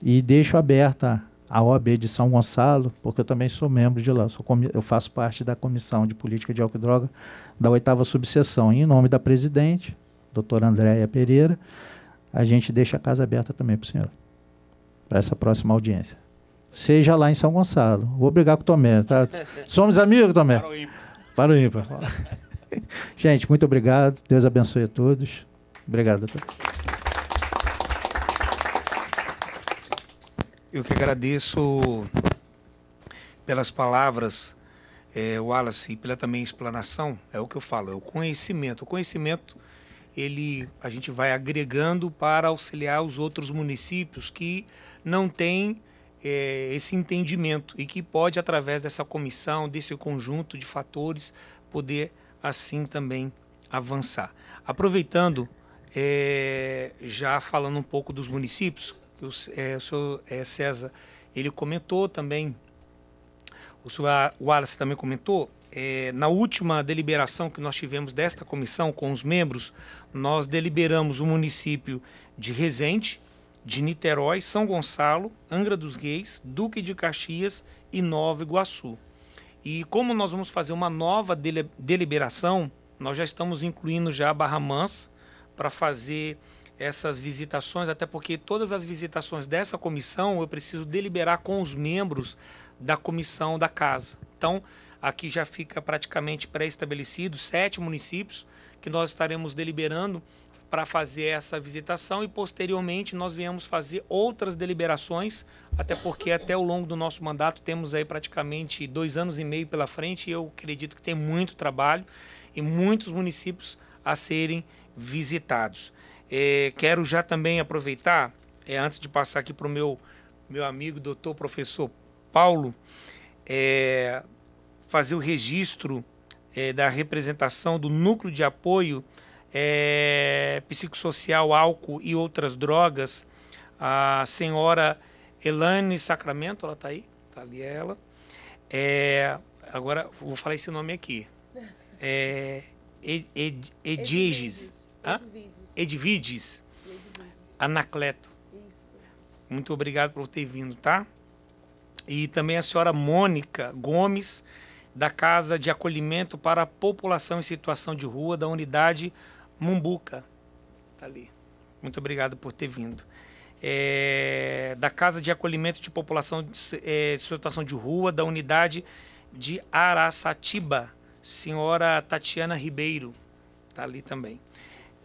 Speaker 4: e deixo aberta a OAB de São Gonçalo, porque eu também sou membro de lá, eu faço parte da Comissão de Política de Álcool e Droga da oitava subseção, em nome da presidente, doutora Andréia Pereira, a gente deixa a casa aberta também para o senhor, para essa próxima audiência. Seja lá em São Gonçalo. Vou brigar com o Tomé. Tá? Somos amigos, Tomé. Para o ímpar. Para o ímpar. [LAUGHS] gente, muito obrigado. Deus abençoe a todos. Obrigado
Speaker 1: Eu que agradeço pelas palavras, é, Wallace, e pela também explanação. É o que eu falo, é o conhecimento. O conhecimento ele a gente vai agregando para auxiliar os outros municípios que não têm é, esse entendimento e que pode através dessa comissão desse conjunto de fatores poder assim também avançar aproveitando é, já falando um pouco dos municípios que o, é, o senhor é, César ele comentou também o senhor Wallace também comentou é, na última deliberação que nós tivemos desta comissão com os membros, nós deliberamos o município de Resende, de Niterói, São Gonçalo, Angra dos Reis, Duque de Caxias e Nova Iguaçu. E como nós vamos fazer uma nova dele, deliberação, nós já estamos incluindo já Barra Mansa para fazer essas visitações, até porque todas as visitações dessa comissão eu preciso deliberar com os membros da comissão da casa. Então, Aqui já fica praticamente pré-estabelecido sete municípios que nós estaremos deliberando para fazer essa visitação e posteriormente nós viemos fazer outras deliberações, até porque até o longo do nosso mandato temos aí praticamente dois anos e meio pela frente e eu acredito que tem muito trabalho e muitos municípios a serem visitados. É, quero já também aproveitar, é, antes de passar aqui para o meu, meu amigo doutor professor Paulo, é, fazer o registro é, da representação do núcleo de apoio é, psicossocial, álcool e outras drogas, a senhora Elane Sacramento, ela está aí, está ali ela. É, agora vou falar esse nome aqui. [LAUGHS] É, Ed, Ediges. Edviges. Edviges. Anacleto. Isso. Muito obrigado por ter vindo, tá? E também a senhora Mônica Gomes, da Casa de Acolhimento para a População em Situação de Rua da Unidade Mumbuca. Está ali. Muito obrigado por ter vindo. É, da Casa de Acolhimento de População em é, Situação de Rua da Unidade de Araçatiba, senhora Tatiana Ribeiro. Está ali também.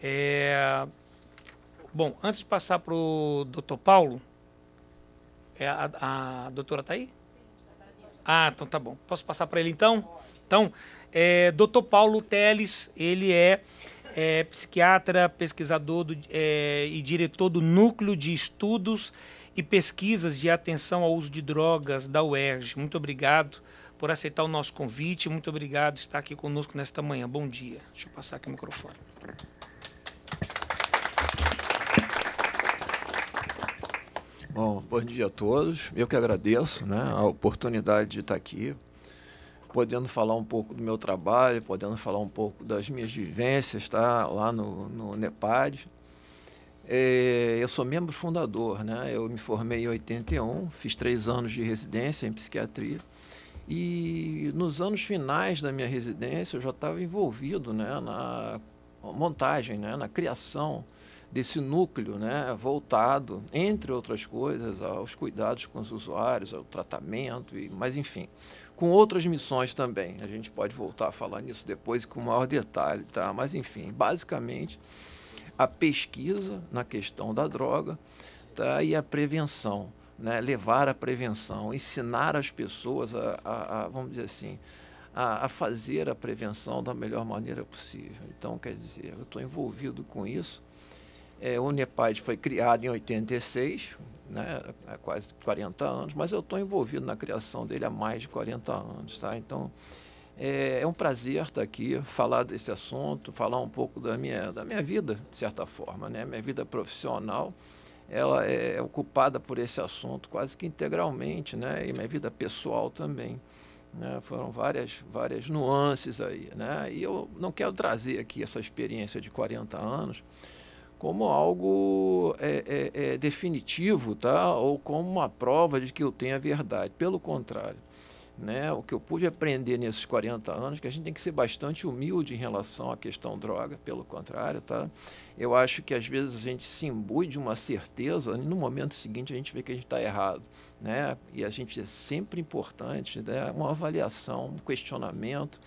Speaker 1: É, bom, antes de passar para o doutor Paulo, é, a, a doutora está aí? Ah, então tá bom. Posso passar para ele então? Então, é, Dr. Paulo Teles, ele é, é psiquiatra, pesquisador do, é, e diretor do Núcleo de Estudos e Pesquisas de Atenção ao Uso de Drogas da UERJ. Muito obrigado por aceitar o nosso convite. Muito obrigado por estar aqui conosco nesta manhã. Bom dia. Deixa eu passar aqui o microfone.
Speaker 5: Bom, bom dia a todos. Eu que agradeço né, a oportunidade de estar aqui, podendo falar um pouco do meu trabalho, podendo falar um pouco das minhas vivências tá, lá no, no NEPAD. É, eu sou membro fundador, né? eu me formei em 81, fiz três anos de residência em psiquiatria. E nos anos finais da minha residência, eu já estava envolvido né, na montagem, né, na criação desse núcleo né, voltado, entre outras coisas, aos cuidados com os usuários, ao tratamento, e, mas enfim, com outras missões também. A gente pode voltar a falar nisso depois com maior detalhe, tá? Mas enfim, basicamente a pesquisa na questão da droga tá? e a prevenção, né? levar a prevenção, ensinar as pessoas a, a, a vamos dizer assim, a, a, fazer a prevenção da melhor maneira possível. Então, quer dizer, eu estou envolvido com isso é, o Nepad foi criado em 86, né, há quase 40 anos, mas eu estou envolvido na criação dele há mais de 40 anos. Tá? Então, é, é, um prazer estar aqui, falar desse assunto, falar um pouco da minha, da minha vida, de certa forma, né? minha vida profissional. Ela é ocupada por esse assunto quase que integralmente, né? E minha vida pessoal também. Né, foram várias, várias nuances aí. Né? E eu não quero trazer aqui essa experiência de 40 anos como algo é, é, é, definitivo, tá? ou como uma prova de que eu tenho a verdade. Pelo contrário, né? o que eu pude aprender nesses 40 anos, é que a gente tem que ser bastante humilde em relação à questão droga, pelo contrário, tá? eu acho que às vezes a gente se imbui de uma certeza e no momento seguinte a gente vê que a gente está errado. Né? E a gente é sempre importante né? uma avaliação, um questionamento,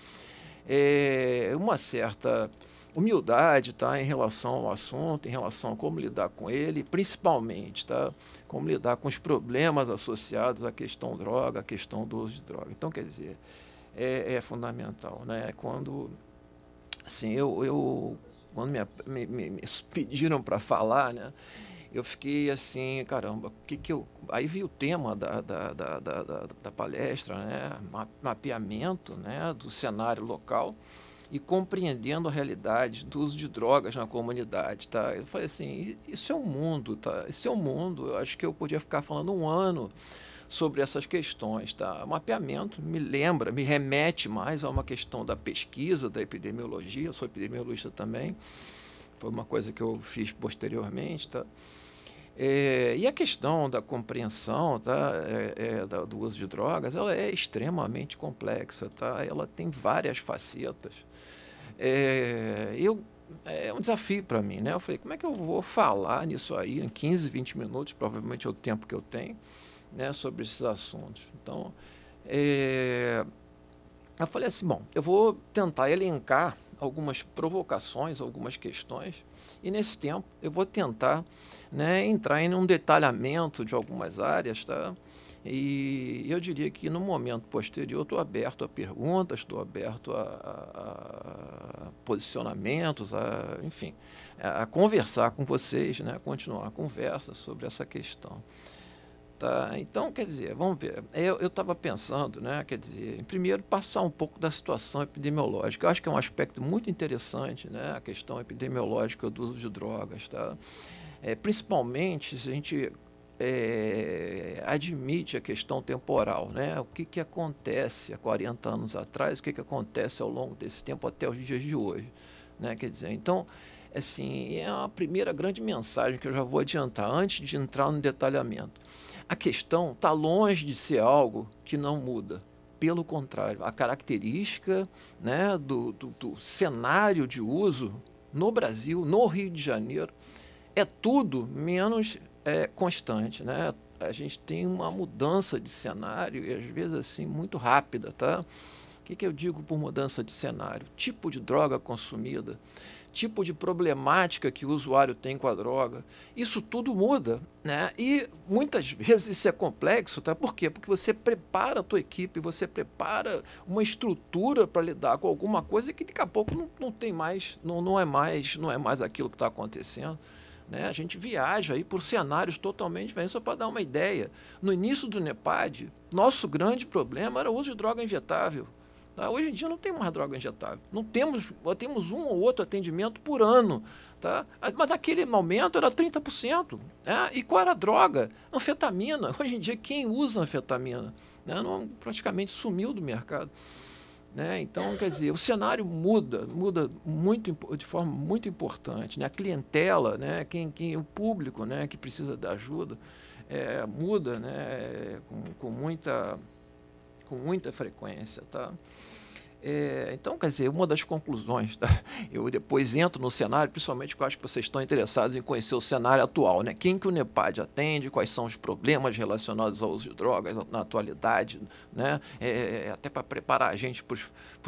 Speaker 5: é, uma certa humildade tá, em relação ao assunto, em relação a como lidar com ele, principalmente tá, como lidar com os problemas associados à questão droga, à questão do uso de droga. Então, quer dizer, é, é fundamental. Né? Quando, assim, eu, eu quando me, me, me pediram para falar, né, eu fiquei assim, caramba, o que, que eu. Aí vi o tema da, da, da, da, da palestra, né? mapeamento né? do cenário local e compreendendo a realidade do uso de drogas na comunidade, tá? Eu falei assim, isso é um mundo, tá? Isso é um mundo. Eu acho que eu podia ficar falando um ano sobre essas questões, tá? O mapeamento me lembra, me remete mais a uma questão da pesquisa, da epidemiologia. Eu sou epidemiologista também. Foi uma coisa que eu fiz posteriormente, tá? É, e a questão da compreensão tá, é, é, da, do uso de drogas, ela é extremamente complexa, tá? Ela tem várias facetas é, eu, é um desafio para mim, né? Eu falei, como é que eu vou falar nisso aí em 15, 20 minutos, provavelmente é o tempo que eu tenho, né, sobre esses assuntos. Então, é, eu falei assim, bom, eu vou tentar elencar algumas provocações, algumas questões, e nesse tempo eu vou tentar né, entrar em um detalhamento de algumas áreas, tá? E eu diria que no momento posterior estou aberto a perguntas, estou aberto a, a, a posicionamentos, a, enfim, a, conversar com vocês, né? continuar a conversa sobre essa questão. Tá? Então, quer dizer, vamos ver. Eu estava pensando, né, quer dizer, em primeiro passar um pouco da situação epidemiológica. Eu acho que é um aspecto muito interessante, né, a questão epidemiológica do uso de drogas. Tá? É, principalmente se a gente é, admite a questão temporal, né? O que, que acontece há 40 anos atrás, o que, que acontece ao longo desse tempo até os dias de hoje, né? Quer dizer, então, assim, é a primeira grande mensagem que eu já vou adiantar antes de entrar no detalhamento. A questão está longe de ser algo que não muda. Pelo contrário, a característica né, do, do, do cenário de uso no Brasil, no Rio de Janeiro, é tudo menos é constante, né? A gente tem uma mudança de cenário e às vezes assim muito rápida, tá? O que, que eu digo por mudança de cenário? Tipo de droga consumida, tipo de problemática que o usuário tem com a droga. Isso tudo muda, né? E muitas [LAUGHS] vezes isso é complexo, tá? Por quê? Porque você prepara a tua equipe, você prepara uma estrutura para lidar com alguma coisa que daqui a pouco não, não tem mais, não, não é mais, não é mais aquilo que está acontecendo. Né? A gente viaja aí por cenários totalmente diferentes, só para dar uma ideia. No início do NEPAD, nosso grande problema era o uso de droga injetável. Tá? Hoje em dia não tem mais droga injetável. Não temos, temos um ou outro atendimento por ano. Tá? Ah, mas naquele momento era 30%. Né? E qual era a droga? Anfetamina. Hoje em dia, quem usa anfetamina? Né? Não, praticamente sumiu do mercado. Né? Então, quer dizer, o cenário muda, muda muito, de forma muito importante. Né? A clientela, né? quem, quem, o público né? que precisa da ajuda, é, muda né? com, com, muita, com muita frequência. Tá? É, então, quer dizer, uma das conclusões, tá? [LAUGHS] eu depois entro no cenário, principalmente porque eu acho que vocês estão interessados em conhecer o cenário atual, né? Quem que o NEPAD atende, quais são os problemas relacionados ao uso de drogas na atualidade, né? É, é até para preparar a gente para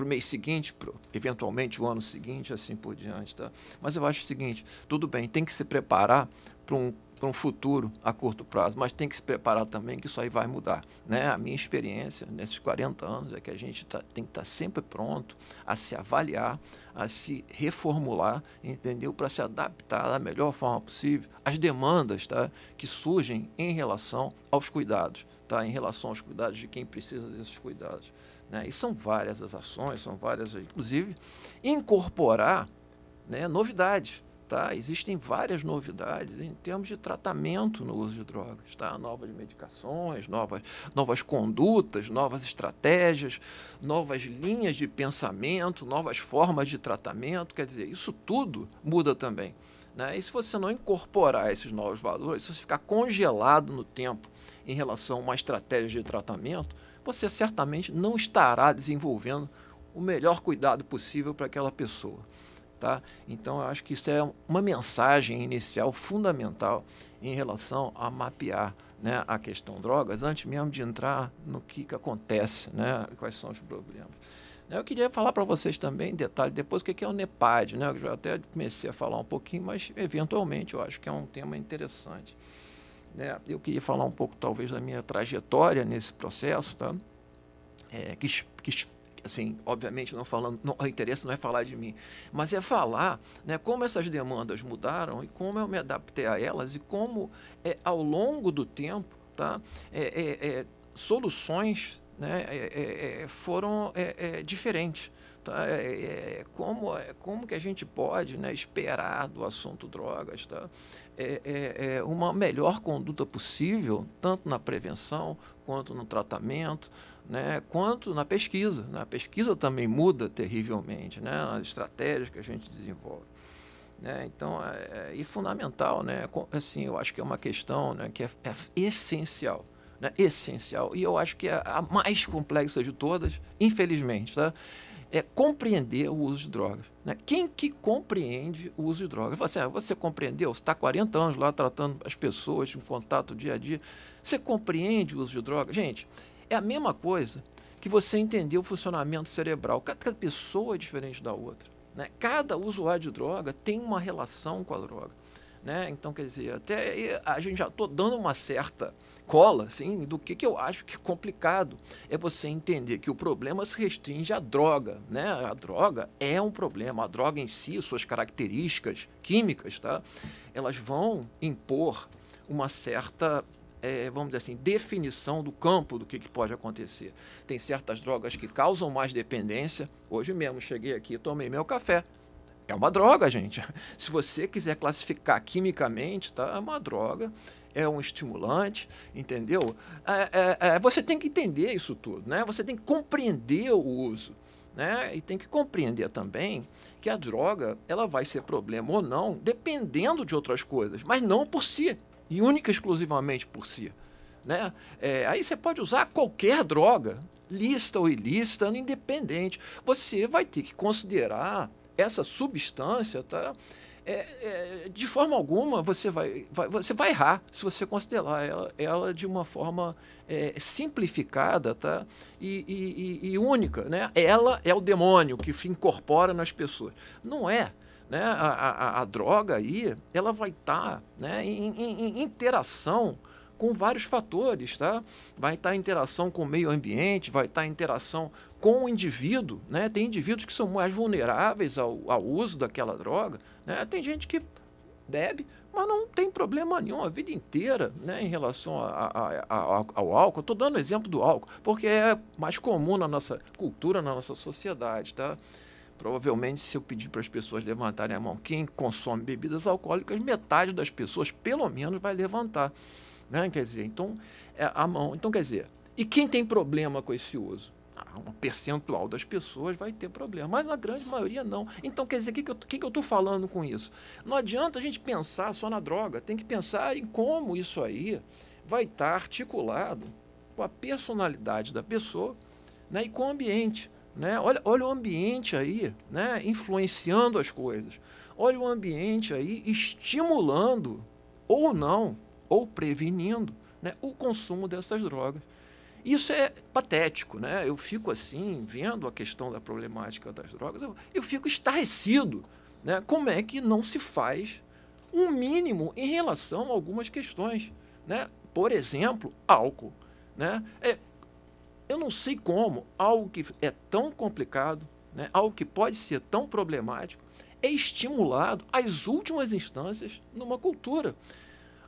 Speaker 5: o mês seguinte, pro, eventualmente o ano seguinte, assim por diante, tá? Mas eu acho o seguinte, tudo bem, tem que se preparar para um para um futuro a curto prazo, mas tem que se preparar também que isso aí vai mudar. Né? A minha experiência nesses 40 anos é que a gente tá, tem que estar tá sempre pronto a se avaliar, a se reformular, entendeu? Para se adaptar da melhor forma possível às demandas tá? que surgem em relação aos cuidados, tá? em relação aos cuidados de quem precisa desses cuidados. Né? E são várias as ações, são várias, inclusive, incorporar né, novidades. Tá? Existem várias novidades em termos de tratamento no uso de drogas, tá? novas medicações, novas, novas condutas, novas estratégias, novas linhas de pensamento, novas formas de tratamento. Quer dizer, isso tudo muda também. Né? E se você não incorporar esses novos valores, se você ficar congelado no tempo em relação a uma estratégia de tratamento, você certamente não estará desenvolvendo o melhor cuidado possível para aquela pessoa. Tá? Então, eu acho que isso é uma mensagem inicial fundamental em relação a mapear né, a questão drogas, antes mesmo de entrar no que, que acontece, né, quais são os problemas. Eu queria falar para vocês também em detalhe depois o que, que é o NEPAD, né? Eu já até comecei a falar um pouquinho, mas eventualmente eu acho que é um tema interessante. Né? Eu queria falar um pouco, talvez, da minha trajetória nesse processo, tá? É, que, que assim, obviamente não falando, não, o interesse não é falar de mim, mas é falar, né, como essas demandas mudaram e como eu me adaptei a elas e como é, ao longo do tempo, tá, é, é, é soluções, né, é, é, foram diferentes. Tá? É, é, como, como que a gente pode né, esperar do assunto drogas tá? É, uma melhor conduta possível, tanto na prevenção quanto no tratamento, né, quanto na pesquisa. Né? A pesquisa também muda terrivelmente, né, as estratégias que a gente desenvolve. Né? Então, é, é, fundamental, né? assim, eu acho que é uma questão né, que é, é essencial. Né? Essencial. E eu acho que é a mais complexa de todas, infelizmente, tá? é compreender o uso de drogas. Né? Quem que compreende o uso de drogas? Assim, ah, você compreendeu? Você está 40 anos lá tratando as pessoas em contato dia a dia. Você compreende o uso de drogas? Gente, é a mesma coisa que você entender o funcionamento cerebral. Cada pessoa é diferente da outra. Né? Cada usuário de droga tem uma relação com a droga. Né? Então, quer dizer, até a gente já estou dando uma certa cola assim, do que, que eu acho que é complicado. É você entender que o problema se restringe à droga. Né? A droga é um problema. A droga em si, suas características químicas, tá? elas vão impor uma certa é, vamos dizer assim, definição do campo do que, que, pode acontecer. Tem certas drogas que causam mais dependência. Hoje mesmo cheguei aqui, tomei meu café. É uma droga, gente. [LAUGHS] Se você quiser classificar quimicamente, tá? É uma droga, é um estimulante, entendeu? É, é, é, você tem que entender isso tudo, né? Você tem que compreender o uso. Né? E tem que compreender também que a droga ela vai ser problema ou não, dependendo de outras coisas, mas não por si e única exclusivamente por si. Né? É, aí você pode usar qualquer droga, lista ou ilícita, independente. Você vai ter que considerar essa substância, tá? É, é, de forma alguma você vai, vai, você vai errar se você considerar ela, ela de uma forma é, simplificada tá? E, e, e, única. Né? Ela é o demônio que se incorpora nas pessoas. Não é né, a, a, a droga aí, ela vai estar tá, né, em, em, em interação com vários fatores, tá? Vai tá estar interação com o meio ambiente, vai tá estar interação com o indivíduo, né? Tem indivíduos que são mais vulneráveis ao, ao uso daquela droga, né? Tem gente que bebe, mas não tem problema nenhum a vida inteira, né? Em relação a, a, a, ao álcool, estou dando exemplo do álcool, porque é mais comum na nossa cultura, na nossa sociedade, tá? Provavelmente, se eu pedir para as pessoas levantarem a mão, quem consome bebidas alcoólicas, metade das pessoas, pelo menos, vai levantar. Né? Quer dizer, então, é, a mão. Então, quer dizer, e quem tem problema com esse uso? Ah, um percentual das pessoas vai ter problema, mas a grande maioria não. Então, quer dizer, o que, que eu estou falando com isso? Não adianta a gente pensar só na droga, tem que pensar em como isso aí vai estar tá articulado com a personalidade da pessoa né, e com o ambiente. Né? Olha, olha o ambiente aí, né? influenciando as coisas. Olha o ambiente aí estimulando, ou não, ou prevenindo, né? o consumo dessas drogas. Isso é patético, né? Eu fico assim, vendo a questão da problemática das drogas, eu, eu fico estarrecido. Né? Como é que não se faz um mínimo em relação a algumas questões? Né? Por exemplo, álcool. Né? É, eu não sei como algo que é tão complicado, né, algo que pode ser tão problemático, é estimulado às últimas instâncias numa cultura.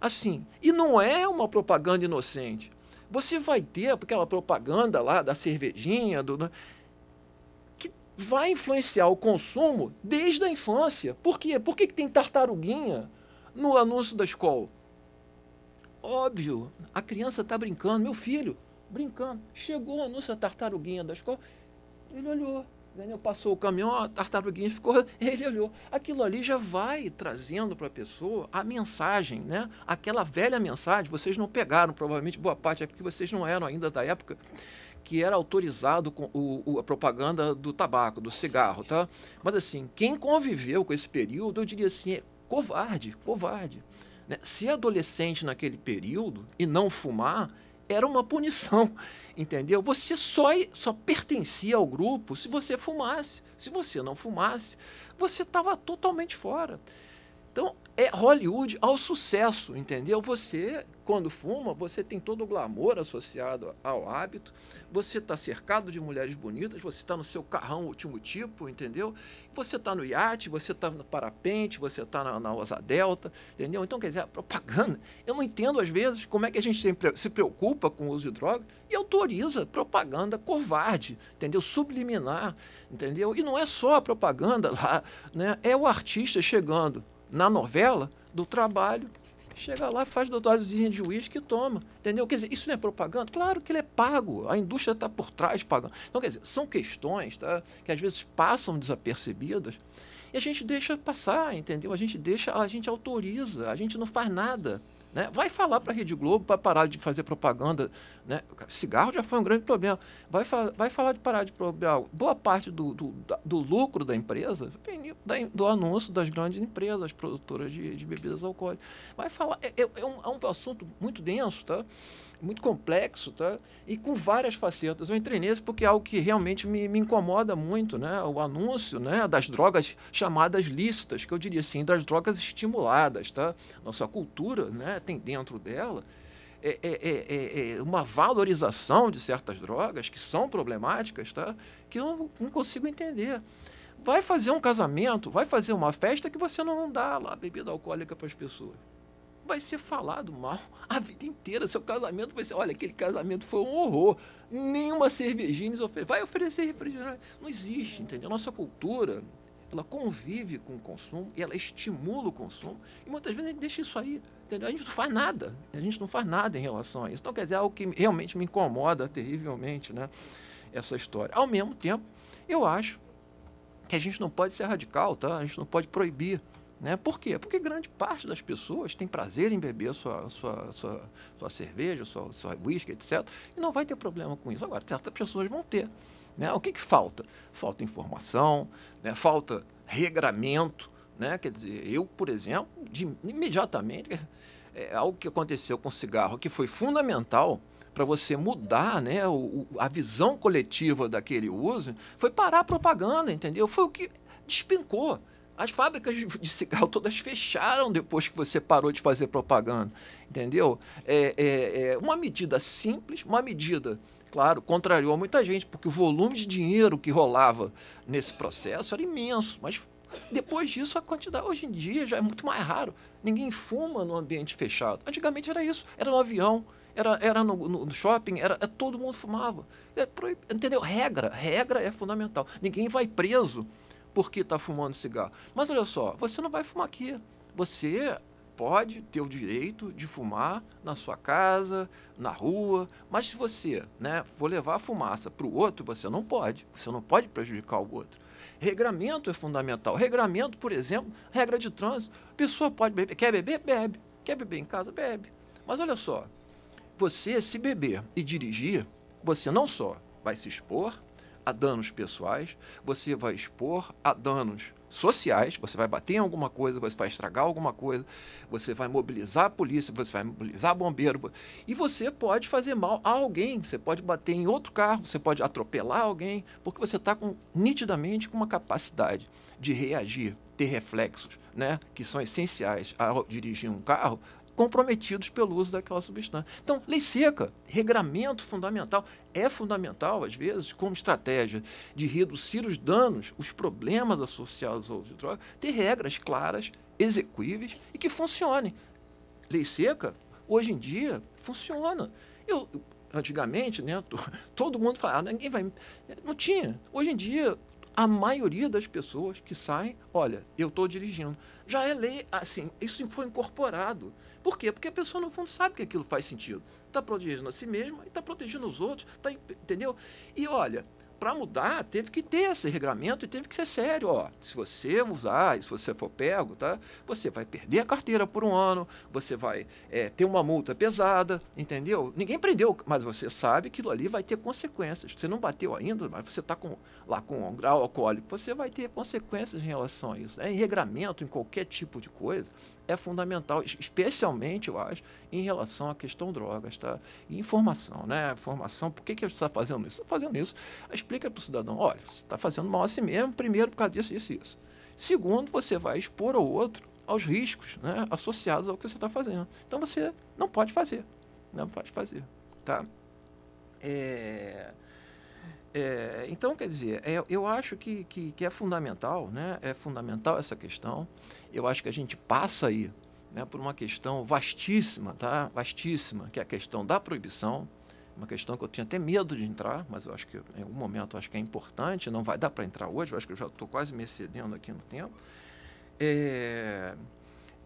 Speaker 5: Assim, e não é uma propaganda inocente. Você vai ter aquela propaganda lá da cervejinha, do, né, que vai influenciar o consumo desde a infância. Por quê? Por que, que tem tartaruguinha no anúncio da escola? Óbvio, a criança está brincando. Meu filho, brincando. Chegou o anúncio da tartaruguinha da escola, ele olhou. Daniel passou o caminhão, a tartaruguinha ficou, [LAUGHS] ele olhou. Aquilo ali já vai trazendo para a pessoa a mensagem, né? Aquela velha mensagem, vocês não pegaram, provavelmente boa parte é porque vocês não eram ainda da época que era autorizado com o, o, a propaganda do tabaco, do cigarro, tá? Mas assim, quem conviveu com esse período, eu diria assim, é covarde, covarde. Né? Se adolescente naquele período e não fumar, era uma punição, [LAUGHS] entendeu? Você só, só pertencia ao grupo se você fumasse. Se você não fumasse, você estava totalmente fora. Então, é Hollywood ao sucesso, entendeu? Você, quando fuma, você tem todo o glamour associado ao hábito, você está cercado de mulheres bonitas, você está no seu carrão último tipo, entendeu? Você está no iate, você está no parapente, você está na, na Osa Delta, entendeu? Então, quer dizer, a propaganda. Eu não entendo, às vezes, como é que a gente se preocupa com o uso de drogas e autoriza propaganda covarde, entendeu? Subliminar, entendeu? E não é só a propaganda lá, né? É o artista chegando na novela do trabalho, chega lá, faz dosagemzinha de uísque e toma. Entendeu? Quer dizer, isso não é propaganda? Claro que ele é pago, a indústria está por trás pagando. Então, quer dizer, são questões tá, que às vezes passam desapercebidas e a gente deixa passar, entendeu? A gente deixa, a gente autoriza, a gente não faz nada. Né? Vai falar para a Rede Globo para parar de fazer propaganda. Né? Cigarro já foi um grande problema. Vai, fa vai falar de parar de problema. Boa parte do, do, do lucro da empresa vem do anúncio das grandes empresas produtoras de, de bebidas alcoólicas. Vai falar. É, é, é um, é um assunto muito denso, tá? muito complexo, tá? E com várias facetas. Eu entrei nesse porque é algo que realmente me, me incomoda muito, né? O anúncio, né, das drogas chamadas lícitas, que eu diria assim, das drogas estimuladas, tá? Nossa cultura, né, tem dentro dela é, é, é, é, é uma valorização de certas drogas que são problemáticas, tá? Que eu não consigo entender vai fazer um casamento, vai fazer uma festa que você não dá lá bebida alcoólica para as pessoas vai ser falado mal [LAUGHS] a vida inteira. Seu casamento vai ser, olha, aquele casamento foi um horror. Nenhuma cervejinha oferece. Vai oferecer refrigerante. Não existe, entendeu? Nossa cultura, ela convive com o consumo e ela estimula o consumo. E muitas vezes a gente deixa isso aí, entendeu? A gente não faz nada. A gente não faz nada em relação a isso. Então, quer dizer, é algo que realmente me incomoda terrivelmente, né? Essa história. Ao mesmo tempo, eu acho que a gente não pode ser radical, tá? A gente não pode proibir né? Por quê? Porque grande parte das pessoas tem prazer em beber sua, sua, sua, sua cerveja, sua, sua whisky, etc. E não vai ter problema com isso. Agora, certas pessoas vão ter. Né? O que, que falta? Falta informação, né? falta regramento. Né? Quer dizer, eu, por exemplo, de, imediatamente, é, é algo que aconteceu com o cigarro, que foi fundamental para você mudar né, o, a visão coletiva daquele uso, foi parar a propaganda, entendeu? Foi o que despencou. As fábricas de cigarro todas fecharam depois que você parou de fazer propaganda, entendeu? É, é, é uma medida simples, uma medida, claro, contrariou muita gente, porque o volume de dinheiro que rolava nesse processo era imenso, mas depois disso, a quantidade hoje em dia já é muito mais raro. Ninguém fuma no ambiente fechado. Antigamente era isso, era no avião, era, era no, no shopping, era, é, todo mundo fumava. É, entendeu? Regra, regra é fundamental. Ninguém vai preso porque está fumando cigarro. Mas olha só, você não vai fumar aqui. Você pode ter o direito de fumar na sua casa, na rua, mas se você né, for levar a fumaça para o outro, você não pode. Você não pode prejudicar o outro. Regramento é fundamental. Regramento, por exemplo, regra de trânsito. Pessoa pode beber. Quer beber? Bebe. Quer beber em casa? Bebe. Mas olha só, você se beber e dirigir, você não só vai se expor, a danos pessoais, você vai expor a danos sociais, você vai bater em alguma coisa, você vai estragar alguma coisa, você vai mobilizar a polícia, você vai mobilizar bombeiro, e você pode fazer mal a alguém, você pode bater em outro carro, você pode atropelar alguém, porque você está com nitidamente com uma capacidade de reagir, ter reflexos, né, que são essenciais ao dirigir um carro, comprometidos pelo uso daquela substância. Então, lei seca, regramento fundamental, é fundamental, às vezes, como estratégia de reduzir os danos, os problemas associados ao uso de drogas. ter regras claras, execuíveis e que funcionem. Lei seca, hoje em dia, funciona. Eu, antigamente, né, [LAUGHS] todo mundo falava, ah, ninguém vai. Não tinha. Hoje em dia, a maioria das pessoas que saem, olha, eu estou dirigindo. Já é lei, assim, isso foi incorporado. Por quê? Porque a pessoa, no fundo, sabe que aquilo faz sentido. Está protegendo a si mesma e está protegendo os outros, tá, entendeu? E olha, para mudar, teve que ter esse regramento e teve que ser sério. Ó, se você usar, se você for pego, tá? Você vai perder a carteira por um ano, você vai é, ter uma multa pesada, entendeu? Ninguém prendeu, mas você sabe que aquilo ali vai ter consequências. Você não bateu ainda, mas você está lá com um grau alcoólico, você vai ter consequências em relação a isso. Né? Em regramento, em qualquer tipo de coisa, é fundamental, especialmente, eu acho, em relação à questão drogas, tá? E informação, né? Informação, por que, que a gente está fazendo isso? Está fazendo isso. As explica para o cidadão, olha, você está fazendo mal a si mesmo, primeiro por causa disso, isso e isso. Segundo, você vai expor ao outro aos riscos né, associados ao que você está fazendo. Então você não pode fazer. Não pode fazer. Tá? É, é, então, quer dizer, é, eu acho que, que, que, é fundamental, né? É fundamental essa questão. Eu acho que a gente passa aí né, por uma questão vastíssima, tá? Vastíssima, que é a questão da proibição uma questão que eu tinha até medo de entrar, mas eu acho que em algum momento acho que é importante, não vai dar para entrar hoje, eu acho que eu já estou quase me excedendo aqui no tempo. É,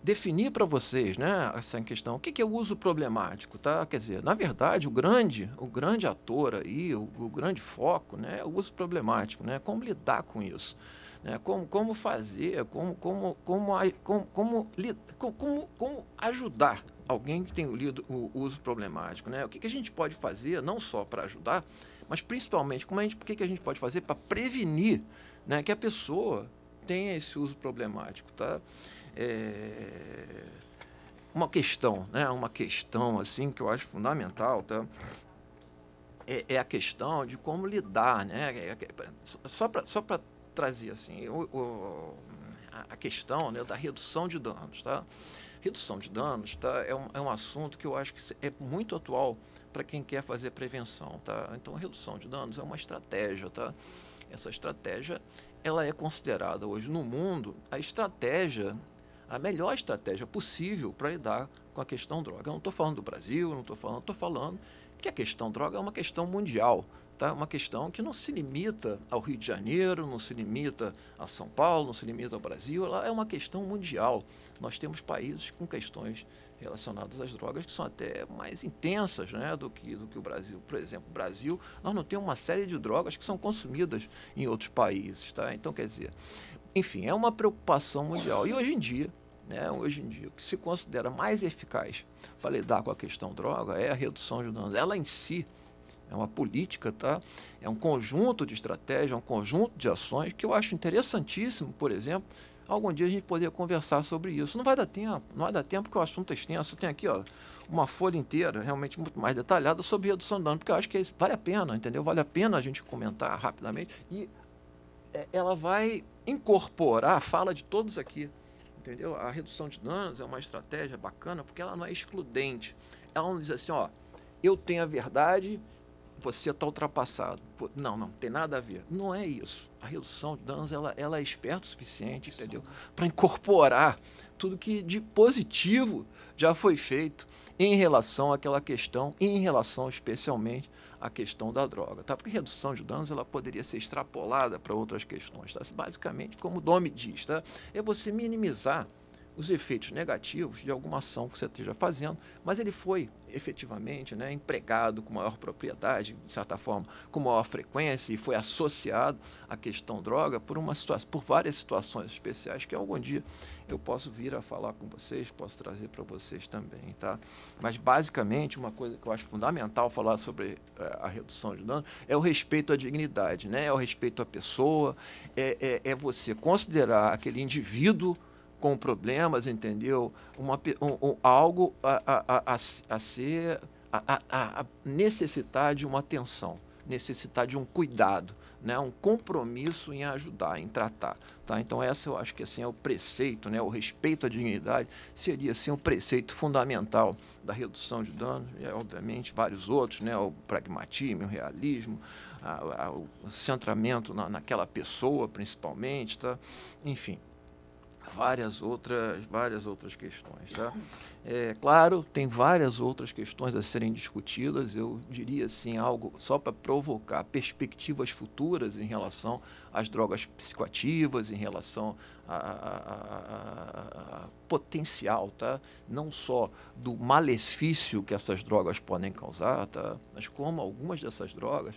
Speaker 5: definir para vocês né, essa questão, o que, que é o uso problemático? Tá? Quer dizer, na verdade, o grande, o grande ator aí, o, o grande foco né, é o uso problemático, né? como lidar com isso. Né, como, como fazer, como, como, como, como, como, como, como, como ajudar alguém que tem lido o uso problemático, né? O que, que a gente pode fazer, não só para ajudar, mas principalmente, como a gente, o que, que a gente pode fazer para prevenir né, que a pessoa tenha esse uso problemático, tá? É... Uma questão, né? Uma questão, assim, que eu acho fundamental, tá? É, é a questão de como lidar, né? Só para só trazer, assim, o, o, a questão né, da redução de danos, tá? Redução de danos tá, é, um, é um assunto que eu acho que é muito atual para quem quer fazer prevenção. Tá? Então, redução de danos é uma estratégia. Tá? Essa estratégia ela é considerada hoje no mundo a estratégia, a melhor estratégia possível para lidar com a questão droga. Eu não estou falando do Brasil, não estou falando, estou falando que a questão droga é uma questão mundial tá? uma questão que não se limita ao Rio de Janeiro, não se limita a São Paulo, não se limita ao Brasil, ela é uma questão mundial. Nós temos países com questões relacionadas às drogas que são até mais intensas né, do, que, do que o Brasil. Por exemplo, o Brasil, nós não temos uma série de drogas que são consumidas em outros países. Tá? Então, quer dizer, enfim, é uma preocupação mundial. E hoje em dia, né, hoje em dia, o que se considera mais eficaz para lidar com a questão droga é a redução de danos. Ela em si, é uma política, tá? é um conjunto de estratégias, é um conjunto de ações que eu acho interessantíssimo, por exemplo, algum dia a gente poder conversar sobre isso. Não vai dar tempo, não vai dar tempo porque o assunto é extenso. Tem aqui ó, uma folha inteira, realmente muito mais detalhada, sobre redução de dano, porque eu acho que é vale a pena, entendeu? Vale a pena a gente comentar rapidamente e é, ela vai incorporar a fala de todos aqui, entendeu? A redução de danos é uma estratégia bacana porque ela não é excludente. Ela não diz assim, ó, eu tenho a verdade você está ultrapassado. Não, não, tem nada a ver. Não é isso. A redução de danos ela, ela é esperta o suficiente, redução. entendeu? Para incorporar tudo que de positivo já foi feito em relação àquela questão, em relação especialmente à questão da droga, tá? Porque redução de danos ela poderia ser extrapolada para outras questões, tá? Basicamente, como o nome diz, tá? É você minimizar os efeitos negativos de alguma ação que você esteja fazendo, mas ele foi efetivamente né, empregado com maior propriedade, de certa forma, com maior frequência e foi associado à questão droga por, uma situação, por várias situações especiais que algum dia eu posso vir a falar com vocês, posso trazer para vocês também, tá? Mas basicamente uma coisa que eu acho fundamental falar sobre eh, a redução de dano é o respeito à dignidade, né? É o respeito à pessoa, é, é, é você considerar aquele indivíduo com problemas, entendeu? Uma, um, um, algo a, a, a, a ser. A, a, a, necessitar de uma atenção, necessitar de um cuidado, né? um compromisso em ajudar, em tratar. Tá? Então, essa eu acho que assim, é o preceito, né? o respeito à dignidade, seria assim, um preceito fundamental da redução de danos, e, obviamente, vários outros, né? o pragmatismo, o realismo, a, o centramento na, naquela pessoa, principalmente, tá? enfim várias outras, várias outras questões. Tá? É claro, tem várias outras questões a serem discutidas. Eu diria assim algo só para provocar perspectivas futuras em relação às drogas psicoativas, em relação a, a, a, a potencial, tá? Não só do malefício que essas drogas podem causar, tá? Mas como algumas dessas drogas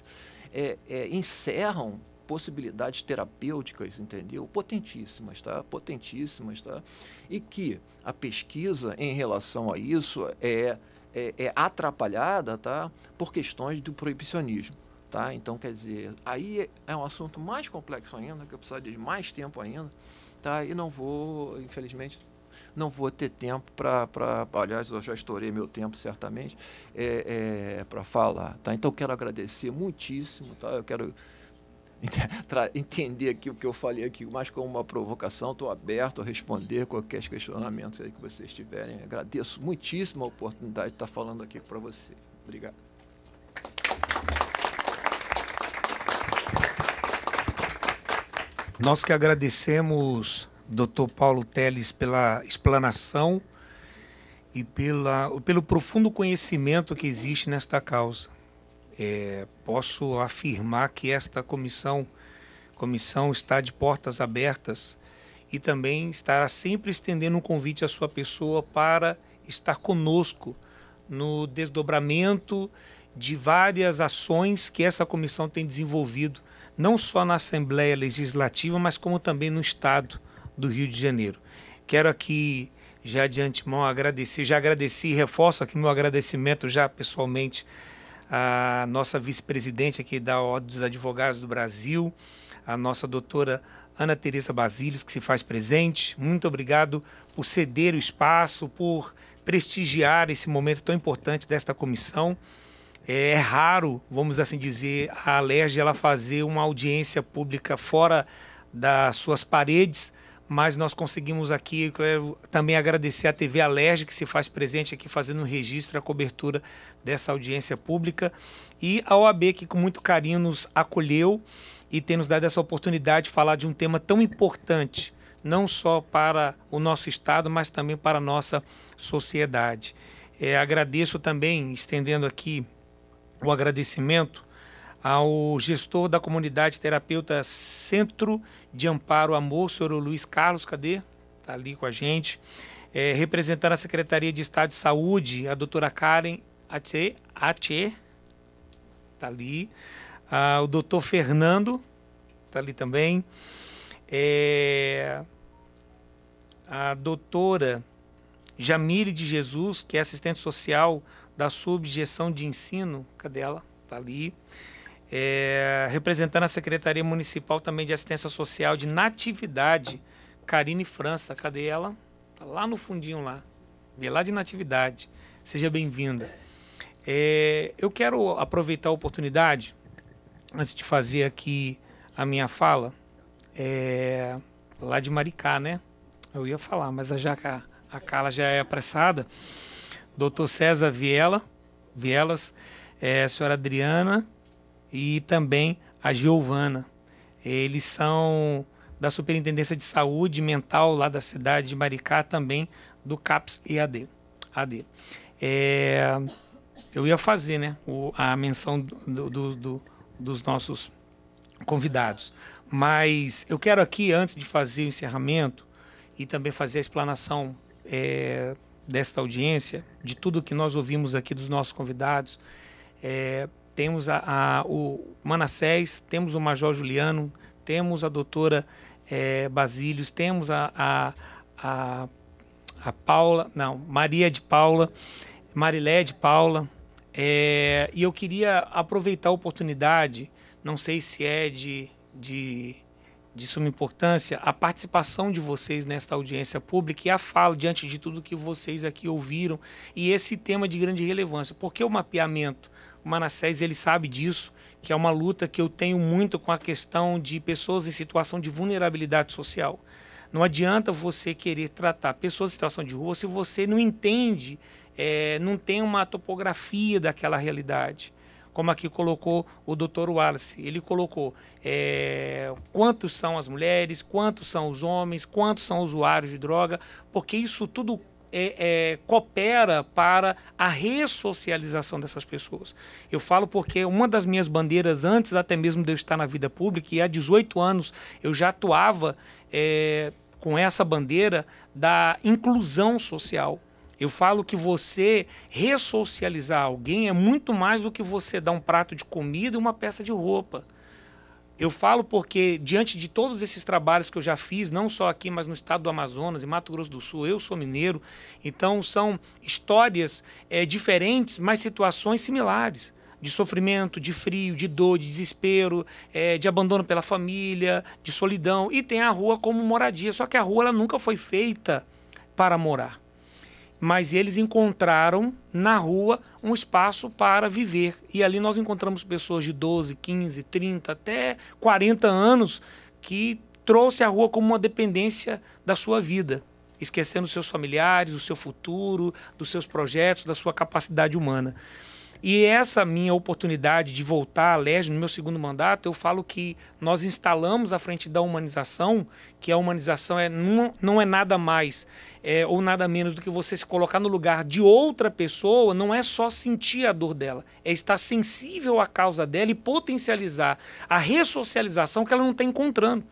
Speaker 5: é, é, encerram possibilidades terapêuticas, entendeu? Potentíssimas, tá? Potentíssimas, tá? E que a pesquisa em relação a isso é, é, é atrapalhada, tá? Por questões do proibicionismo. Tá? Então, quer dizer, aí é um assunto mais complexo ainda, que eu precisaria de mais tempo ainda, tá? E não vou, infelizmente, não vou ter tempo para. Aliás, eu já estourei meu tempo, certamente, é, é, para falar. Tá? Então, quero agradecer muitíssimo. Tá? Eu quero [LAUGHS] entender aqui o que eu falei aqui, mas como uma provocação, estou aberto a responder qualquer questionamento aí que vocês tiverem. Agradeço muitíssimo a oportunidade de estar falando aqui para você Obrigado.
Speaker 1: Nós que agradecemos, doutor Paulo Teles, pela explanação e pela, pelo profundo conhecimento que existe nesta causa é, posso afirmar que esta comissão, comissão está de portas abertas e também estará sempre estendendo um convite à sua pessoa para estar conosco no desdobramento de várias ações que essa comissão tem desenvolvido, não só na Assembleia Legislativa, mas como também no Estado do Rio de Janeiro. Quero aqui já de antemão agradecer, já agradeci e reforço aqui meu agradecimento já pessoalmente a nossa vice-presidente aqui da Ordem dos Advogados do Brasil, a nossa doutora Ana Teresa Basílios, que se faz presente. Muito obrigado por ceder o espaço, por prestigiar esse momento tão importante desta comissão. É, é raro, vamos assim dizer, a Alerj ela fazer uma audiência pública fora das suas paredes, mas nós conseguimos aqui, quero também agradecer à TV Alerj, que se faz presente aqui fazendo um registro e a cobertura dessa audiência pública, e a OAB, que com muito carinho nos acolheu e tem nos dado essa oportunidade de falar de um tema tão importante, não só para o nosso Estado, mas também para a nossa sociedade. É, agradeço também, estendendo aqui o agradecimento ao gestor da comunidade terapeuta Centro de Amparo Amor, o senhor Luiz Carlos, cadê? Está ali com a gente. É, representando a Secretaria de Estado de Saúde, a doutora Karen Atê, Atê tá ali. Ah, o doutor Fernando, tá ali também. É, a doutora Jamile de Jesus, que é assistente social da Subjeção de Ensino, cadê ela? Tá ali é, representando a Secretaria Municipal também de Assistência Social de Natividade, Karine França. Cadê ela? Está lá no fundinho lá. Vê lá de Natividade. Seja bem-vinda. É, eu quero aproveitar a oportunidade, antes de fazer aqui a minha fala, é, lá de Maricá, né? Eu ia falar, mas a, já, a Carla já é apressada. Doutor César Viela, Vielas, é, senhora Adriana e também a Giovana. Eles são da Superintendência de Saúde Mental lá da cidade de Maricá, também do CAPS EAD. AD. É, eu ia fazer né, o, a menção do, do, do, dos nossos convidados, mas eu quero aqui, antes de fazer o encerramento e também fazer a explanação é, desta audiência, de tudo que nós ouvimos aqui dos nossos convidados, é, temos a, a, o Manassés, temos o Major Juliano, temos a doutora é, Basílios, temos a, a, a, a, Paula, não, Maria de Paula, Marilé de Paula. É, e eu queria aproveitar a oportunidade, não sei se é de, de, de suma importância, a participação de vocês nesta audiência pública e a fala diante de tudo que vocês aqui ouviram e esse tema de grande relevância, porque o mapeamento o Manassés ele sabe disso, que é uma luta que eu tenho muito com a questão de pessoas em situação de vulnerabilidade social. Não adianta você querer tratar pessoas em situação de rua se você não entende, é, não tem uma topografia daquela realidade como aqui colocou o Dr. Wallace. Ele colocou é, quantos são as mulheres, quantos são os homens, quantos são usuários de droga, porque isso tudo é, é, coopera para a ressocialização dessas pessoas. Eu falo porque uma das minhas bandeiras, antes até mesmo de eu estar na vida pública, e há 18 anos eu já atuava é, com essa bandeira da inclusão social. Eu falo que você ressocializar alguém é muito mais do que você dar um prato de comida e uma peça de roupa. Eu falo porque, diante de todos esses trabalhos que eu já fiz, não só aqui, mas no estado do Amazonas e Mato Grosso do Sul, eu sou mineiro, então são histórias é, diferentes, mas situações similares de sofrimento, de frio, de dor, de desespero, é, de abandono pela família, de solidão. E tem a rua como moradia. Só que a rua ela nunca foi feita para morar mas eles encontraram na rua um espaço para viver. E ali nós encontramos pessoas de 12, 15, 30, até 40 anos que trouxe a rua como uma dependência da sua vida, esquecendo seus familiares, o seu futuro, dos seus projetos, da sua capacidade humana. E essa minha oportunidade de voltar à LERJ no meu segundo mandato, eu falo que nós instalamos à frente da humanização, que a humanização é, não, não é nada mais é, ou nada menos do que você se colocar no lugar de outra pessoa, não é só sentir a dor dela, é estar sensível à causa dela e potencializar a ressocialização que ela não está encontrando.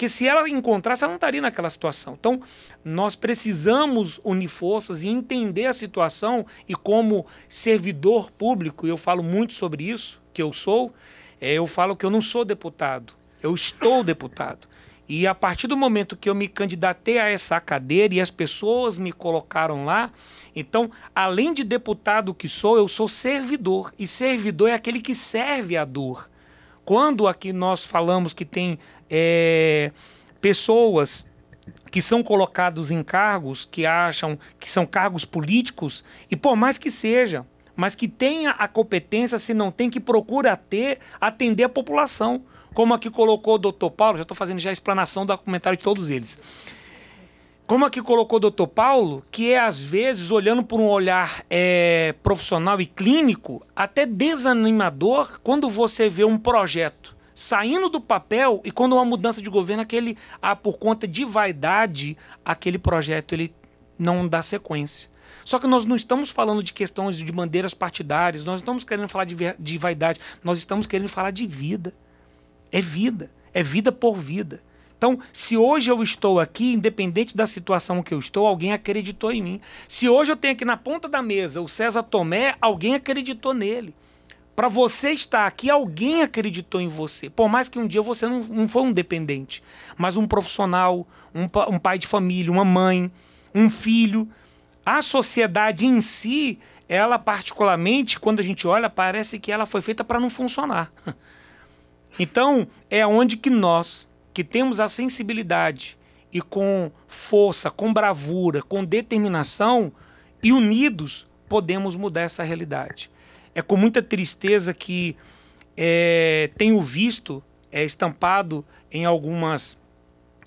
Speaker 1: Porque se ela encontrasse, ela não estaria naquela situação. Então, nós precisamos unir forças e entender a situação e como servidor público, eu falo muito sobre isso, que eu sou, é, eu falo que eu não sou deputado, eu estou deputado. E a partir do momento que eu me candidatei a essa cadeira e as pessoas me colocaram lá, então, além de deputado que sou, eu sou servidor. E servidor é aquele que serve a dor. Quando aqui nós falamos que tem é, pessoas que são colocados em cargos que acham que são cargos políticos, e por mais que seja, mas que tenha a competência, se não tem, que procura ter, atender a população. Como aqui colocou o doutor Paulo, já estou fazendo já a explanação do comentário de todos eles. Como aqui colocou o doutor Paulo, que é às vezes, olhando por um olhar é, profissional e clínico, até desanimador quando você vê um projeto saindo do papel e quando uma mudança de governo, aquele, ah, por conta de vaidade, aquele projeto ele não dá sequência. Só que nós não estamos falando de questões de bandeiras partidárias, nós não estamos querendo falar de, de vaidade, nós estamos querendo falar de vida. É vida, é vida por vida. Então, se hoje eu estou aqui, independente da situação que eu estou, alguém acreditou em mim. Se hoje eu tenho aqui na ponta da mesa o César Tomé, alguém acreditou nele. Para você estar aqui, alguém acreditou em você. Por mais que um dia você não, não foi um dependente, mas um profissional, um, um pai de família, uma mãe, um filho. A sociedade em si, ela particularmente, quando a gente olha, parece que ela foi feita para não funcionar. [LAUGHS] Então, é onde que nós, que temos a sensibilidade e com força, com bravura, com determinação e unidos, podemos mudar essa realidade. É com muita tristeza que é, tenho visto é, estampado em algumas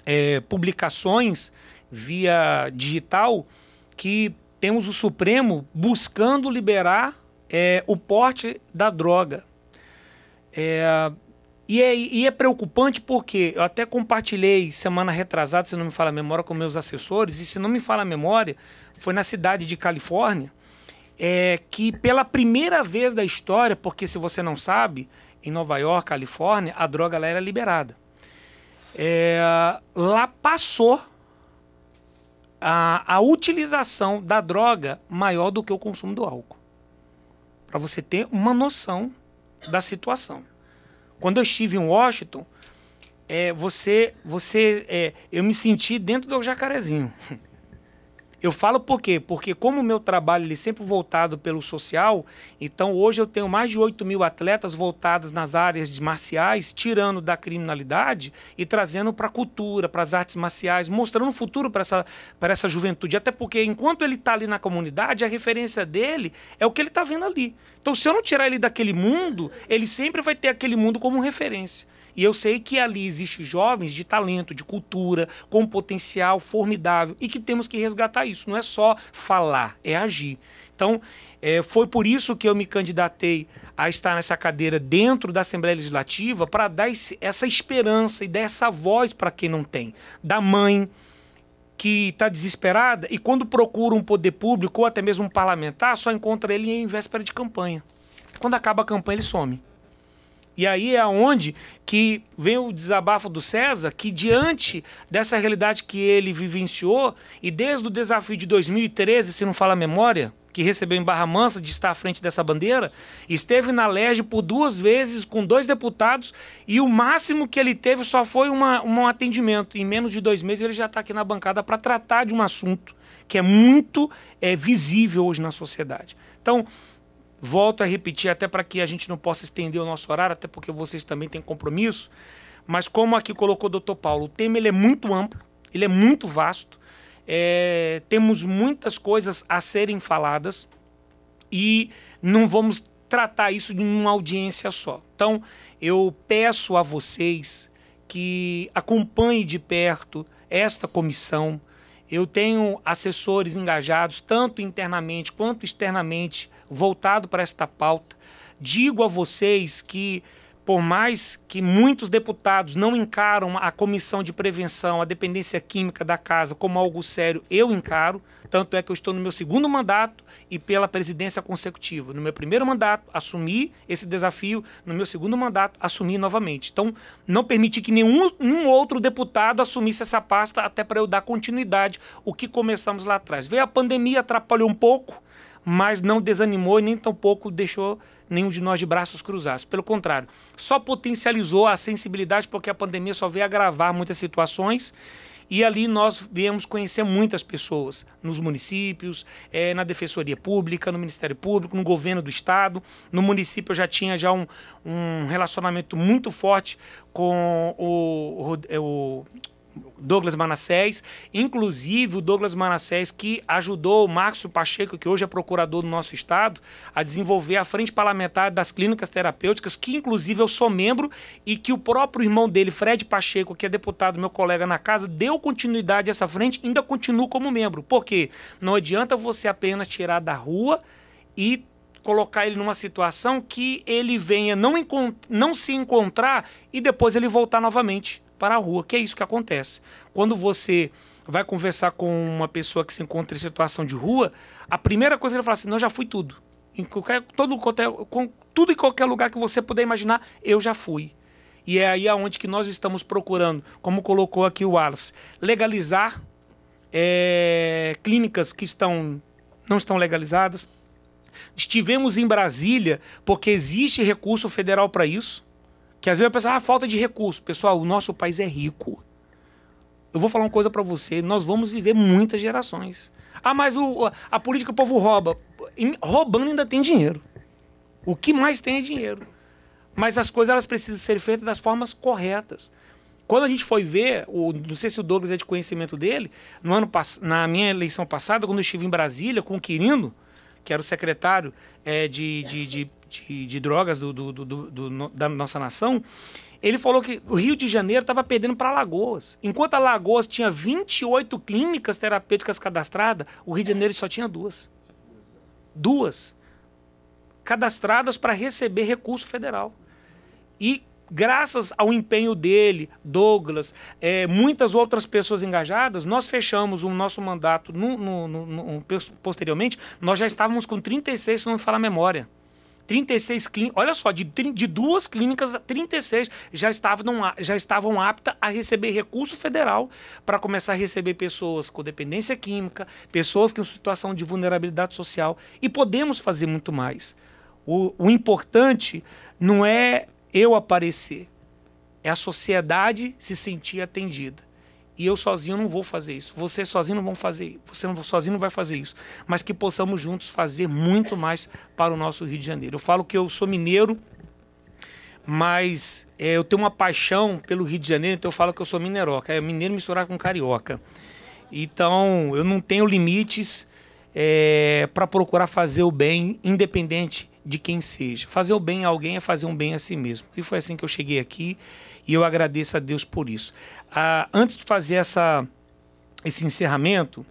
Speaker 1: é, publicações via digital que temos o Supremo buscando liberar é, o porte da droga. É, e, é, e é preocupante porque eu até compartilhei semana retrasada, se não me fala a memória, com meus assessores, e se não me fala a memória, foi na cidade de Califórnia é que pela primeira vez da história, porque se você não sabe, em Nova York, Califórnia, a droga lá era liberada. É, lá passou a, a utilização da droga maior do que o consumo do álcool. Para você ter uma noção da situação. Quando eu estive em Washington, é, você, você, é, eu me senti dentro do jacarezinho. [LAUGHS] Eu falo por quê? Porque como o meu trabalho ele é sempre voltado pelo social, então hoje eu tenho mais de 8 mil atletas voltados nas áreas de marciais, tirando da criminalidade e trazendo para a cultura, para as artes marciais, mostrando um futuro para essa, essa juventude. Até porque enquanto ele está ali na comunidade, a referência dele é o que ele está vendo ali. Então se eu não tirar ele daquele mundo, ele sempre vai ter aquele mundo como referência. E eu sei que ali existem jovens de talento, de cultura, com potencial formidável e que temos que resgatar isso. Não é só falar, é agir. Então, é, foi por isso que eu me candidatei a estar nessa cadeira dentro da Assembleia Legislativa para dar esse, essa esperança e dar essa voz para quem não tem. Da mãe que está desesperada e quando procura um poder público ou até mesmo um parlamentar, só encontra ele em véspera de campanha. Quando acaba a campanha, ele some. E aí é aonde que vem o desabafo do César, que diante dessa realidade que ele vivenciou, e desde o desafio de 2013, se não fala a memória, que recebeu em Barra Mansa de estar à frente dessa bandeira, esteve na Lege por duas vezes com dois deputados e o máximo que ele teve só foi uma, um atendimento. Em menos de dois meses ele já está aqui na bancada para tratar de um assunto que é muito é, visível hoje na sociedade. Então, Volto a repetir, até para que a gente não possa estender o nosso horário, até porque vocês também têm compromisso. Mas como aqui colocou o doutor Paulo, o tema ele é muito amplo, ele é muito vasto. É, temos muitas coisas a serem faladas e não vamos tratar isso de uma audiência só. Então, eu peço a vocês que acompanhem de perto esta comissão. Eu tenho assessores engajados, tanto internamente quanto externamente, voltado para esta pauta. Digo a vocês que, por mais que muitos deputados não encaram a comissão de prevenção à dependência química da casa como algo sério, eu encaro. Tanto é que eu estou no meu segundo mandato e pela presidência consecutiva. No meu primeiro mandato, assumi esse desafio, no meu segundo mandato, assumi novamente. Então, não permiti que nenhum um outro deputado assumisse essa pasta até para eu dar continuidade o que começamos lá atrás. Veio a pandemia, atrapalhou um pouco mas não desanimou e nem tampouco deixou nenhum de nós de braços cruzados. Pelo contrário, só potencializou a sensibilidade porque a pandemia só veio agravar muitas situações e ali nós viemos conhecer muitas pessoas nos municípios, é, na Defensoria Pública, no Ministério Público, no governo do Estado. No município eu já tinha já um, um relacionamento muito forte com o, o, é, o Douglas Manassés, inclusive o Douglas Manassés que ajudou o Márcio Pacheco, que hoje é procurador do nosso estado, a desenvolver a frente parlamentar das clínicas terapêuticas, que inclusive eu sou membro e que o próprio irmão dele, Fred Pacheco, que é deputado, meu colega na casa, deu continuidade a essa frente, ainda continuo como membro. Porque não adianta você apenas tirar da rua e colocar ele numa situação que ele venha não, não se encontrar e depois ele voltar novamente para a rua, que é isso que acontece. Quando você vai conversar com uma pessoa que se encontra em situação de rua, a primeira coisa que ele fala assim: "Não, já fui tudo. Em qualquer todo qualquer, tudo em qualquer lugar que você puder imaginar, eu já fui". E é aí aonde que nós estamos procurando, como colocou aqui o Wallace, legalizar é, clínicas que estão não estão legalizadas. Estivemos em Brasília porque existe recurso federal para isso. Que às vezes eu penso, ah, falta de recurso. Pessoal, o nosso país é rico. Eu vou falar uma coisa para você, nós vamos viver muitas gerações. Ah, mas o, a política o povo rouba. roubando ainda tem dinheiro. O que mais tem é dinheiro. Mas as coisas elas precisam ser feitas das formas corretas. Quando a gente foi ver, o, não sei se o Douglas é de conhecimento dele, no ano na minha eleição passada, quando eu estive em Brasília com o Quirino, que era o secretário é, de, de, de, de, de drogas do, do, do, do, da nossa nação, ele falou que o Rio de Janeiro estava perdendo para Alagoas. Enquanto Alagoas tinha 28 clínicas terapêuticas cadastradas, o Rio de Janeiro só tinha duas. Duas. Cadastradas para receber recurso federal. E graças ao empenho dele, Douglas, é, muitas outras pessoas engajadas, nós fechamos o nosso mandato no, no, no, posteriormente, nós já estávamos com 36, se não me falar a memória. 36 clínicas, olha só, de, de duas clínicas, 36 já estavam, já estavam aptas a receber recurso federal para começar a receber pessoas com dependência química, pessoas que em situação de vulnerabilidade social. E podemos fazer muito mais. o, o importante não é eu aparecer. É a sociedade se sentir atendida. E eu sozinho não vou fazer isso. Você sozinho não vão fazer, você não, sozinho não vai fazer isso. Mas que possamos juntos fazer muito mais para o nosso Rio de Janeiro. Eu falo que eu sou mineiro, mas é, eu tenho uma paixão pelo Rio de Janeiro, então eu falo que eu sou mineiroca. É mineiro misturar com carioca. Então eu não tenho limites é, para procurar fazer o bem, independente de quem seja. Fazer o bem a alguém é fazer um bem a si mesmo. E foi assim que eu cheguei aqui e eu agradeço a Deus por isso. Ah, antes de fazer essa, esse encerramento,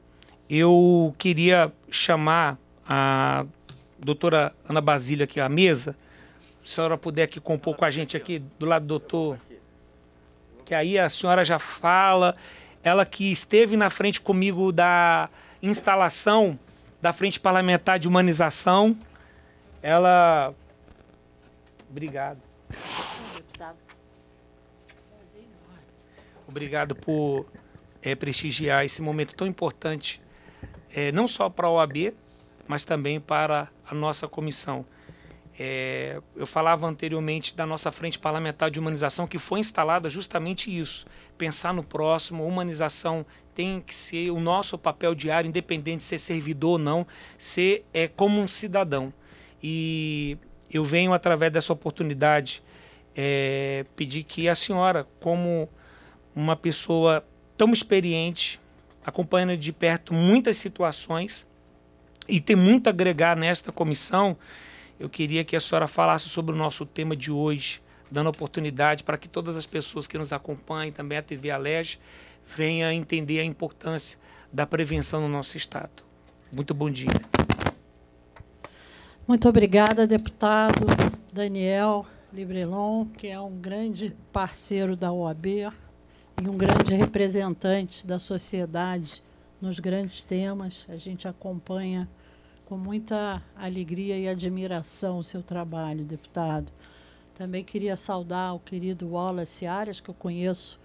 Speaker 1: eu queria chamar a doutora Ana Basília aqui à mesa. Se a senhora puder aqui compor com a gente aqui, do lado do doutor. Que aí a senhora já fala. Ela que esteve na frente comigo da instalação da Frente Parlamentar de Humanização ela. Obrigado. Obrigado por é, prestigiar esse momento tão importante, é, não só para a OAB, mas também para a nossa comissão. É, eu falava anteriormente da nossa frente parlamentar de humanização, que foi instalada justamente isso: pensar no próximo, humanização tem que ser o nosso papel diário, independente de ser servidor ou não, ser é, como um cidadão. E eu venho, através dessa oportunidade, é, pedir que a senhora, como uma pessoa tão experiente, acompanhando de perto muitas situações e tem muito a agregar nesta comissão, eu queria que a senhora falasse sobre o nosso tema de hoje, dando oportunidade para que todas as pessoas que nos acompanham, também a TV Alege, venham entender a importância da prevenção no nosso Estado. Muito bom dia.
Speaker 6: Muito obrigada, deputado Daniel Librelon, que é um grande parceiro da OAB e um grande representante da sociedade nos grandes temas. A gente acompanha com muita alegria e admiração o seu trabalho, deputado. Também queria saudar o querido Wallace Arias, que eu conheço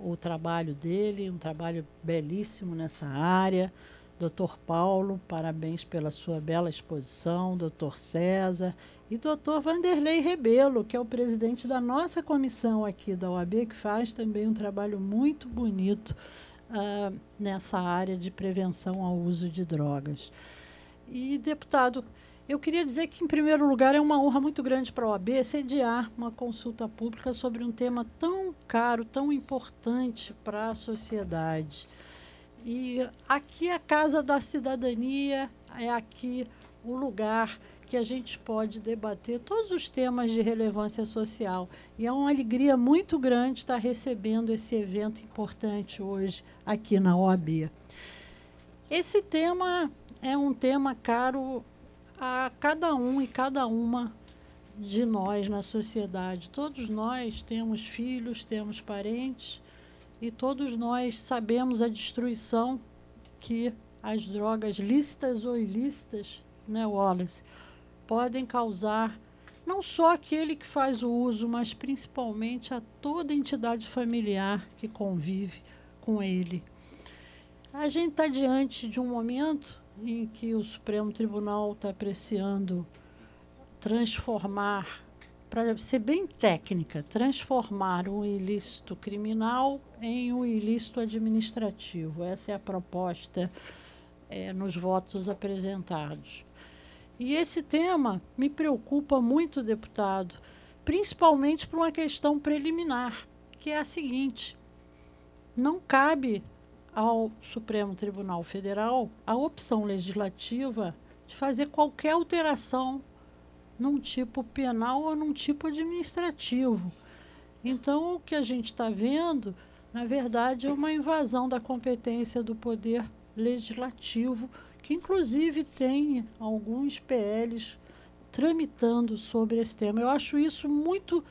Speaker 6: o trabalho dele, um trabalho belíssimo nessa área. Doutor Paulo, parabéns pela sua bela exposição, doutor César e doutor Vanderlei Rebelo, que é o presidente da nossa comissão aqui da OAB, que faz também um trabalho muito bonito uh, nessa área de prevenção ao uso de drogas. E, deputado, eu queria dizer que, em primeiro lugar, é uma honra muito grande para a OAB sediar uma consulta pública sobre um tema tão caro, tão importante para a sociedade. E aqui é a Casa da Cidadania, é aqui o lugar que a gente pode debater todos os temas de relevância social. E é uma alegria muito grande estar recebendo esse evento importante hoje aqui na OAB. Esse tema é um tema caro a cada um e cada uma de nós na sociedade. Todos nós temos filhos, temos parentes e todos nós sabemos a destruição que as drogas lícitas ou ilícitas, né, Wallace, podem causar não só aquele que faz o uso, mas principalmente a toda entidade familiar que convive com ele. A gente está diante de um momento em que o Supremo Tribunal está apreciando transformar para ser bem técnica, transformar o ilícito criminal em um ilícito administrativo. Essa é a proposta é, nos votos apresentados. E esse tema me preocupa muito, deputado, principalmente por uma questão preliminar, que é a seguinte: não cabe ao Supremo Tribunal Federal a opção legislativa de fazer qualquer alteração num tipo penal ou num tipo administrativo. Então, o que a gente está vendo, na verdade, é uma invasão da competência do poder legislativo, que inclusive tem alguns PLs tramitando sobre esse tema. Eu acho isso muito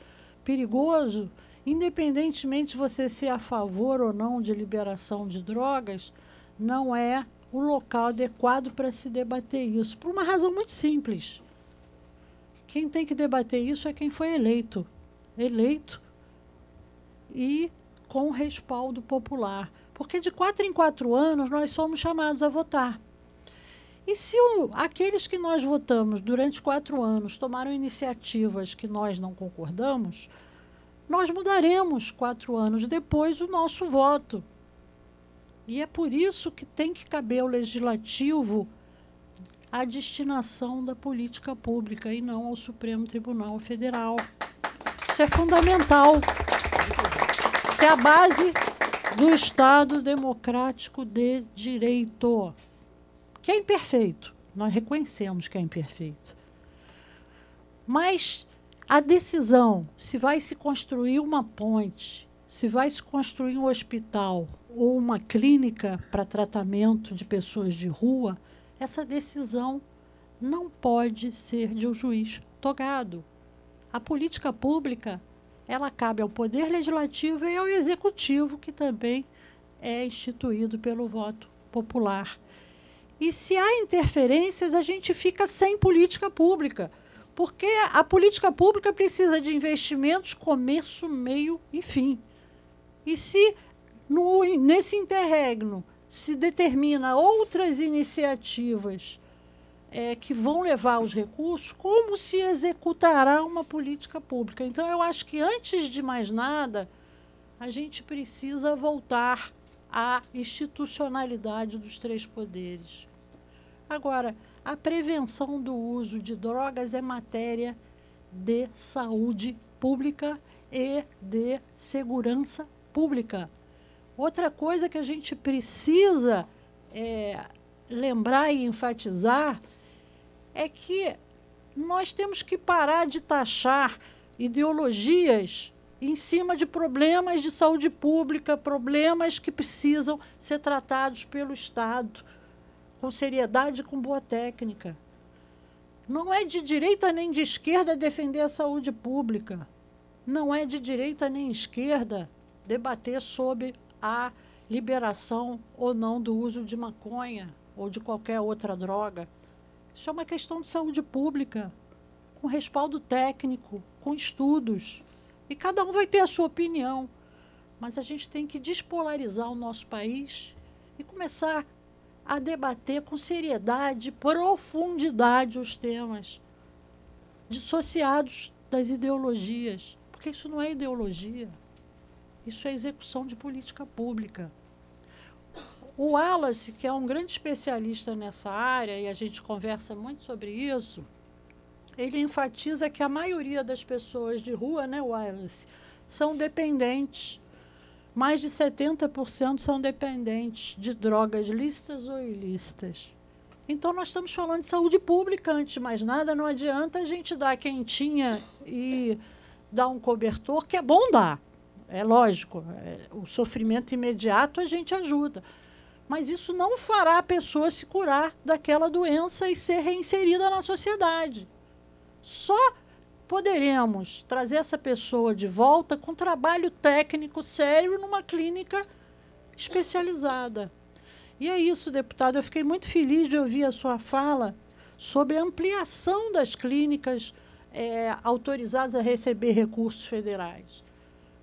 Speaker 6: perigoso, independentemente de você ser a favor ou não de liberação de drogas, não é o local adequado para se debater isso, por uma razão muito simples. Quem tem que debater isso é quem foi eleito. Eleito e com respaldo popular. Porque de quatro em quatro anos nós somos chamados a votar. E se o, aqueles que nós votamos durante quatro anos tomaram iniciativas que nós não concordamos, nós mudaremos quatro anos depois o nosso voto. E é por isso que tem que caber ao legislativo à destinação da política pública e não ao Supremo Tribunal Federal. Isso é fundamental. Isso é a base do Estado democrático de direito, que é imperfeito. Nós reconhecemos que é imperfeito. Mas a decisão se vai se construir uma ponte, se vai se construir um hospital ou uma clínica para tratamento de pessoas de rua, essa decisão não pode ser de um juiz togado. A política pública ela cabe ao poder legislativo e ao executivo, que também é instituído pelo voto popular. E se há interferências, a gente fica sem política pública, porque a política pública precisa de investimentos, começo, meio e fim. E se no, nesse interregno se determina outras iniciativas é, que vão levar os recursos, como se executará uma política pública. Então, eu acho que, antes de mais nada, a gente precisa voltar à institucionalidade dos três poderes. Agora, a prevenção do uso de drogas é matéria de saúde pública e de segurança pública. Outra coisa que a gente precisa é, lembrar e enfatizar é que nós temos que parar de taxar ideologias em cima de problemas de saúde pública, problemas que precisam ser tratados pelo Estado com seriedade e com boa técnica. Não é de direita nem de esquerda defender a saúde pública. Não é de direita nem esquerda debater sobre a liberação ou não do uso de maconha ou de qualquer outra droga. Isso é uma questão de saúde pública, com respaldo técnico, com estudos. E cada um vai ter a sua opinião. Mas a gente tem que despolarizar o nosso país e começar a debater com seriedade, profundidade os temas, dissociados das ideologias, porque isso não é ideologia. Isso é execução de política pública. O Wallace, que é um grande especialista nessa área, e a gente conversa muito sobre isso, ele enfatiza que a maioria das pessoas de rua, né, Wallace, são dependentes. Mais de 70% são dependentes de drogas lícitas ou ilícitas. Então, nós estamos falando de saúde pública antes de mais nada. Não adianta a gente dar quentinha e dar um cobertor, que é bom dar é lógico, é, o sofrimento imediato a gente ajuda. Mas isso não fará a pessoa se curar daquela doença e ser reinserida na sociedade. Só poderemos trazer essa pessoa de volta com trabalho técnico sério numa clínica especializada. E é isso, deputado. Eu fiquei muito feliz de ouvir a sua fala sobre a ampliação das clínicas é, autorizadas a receber recursos federais.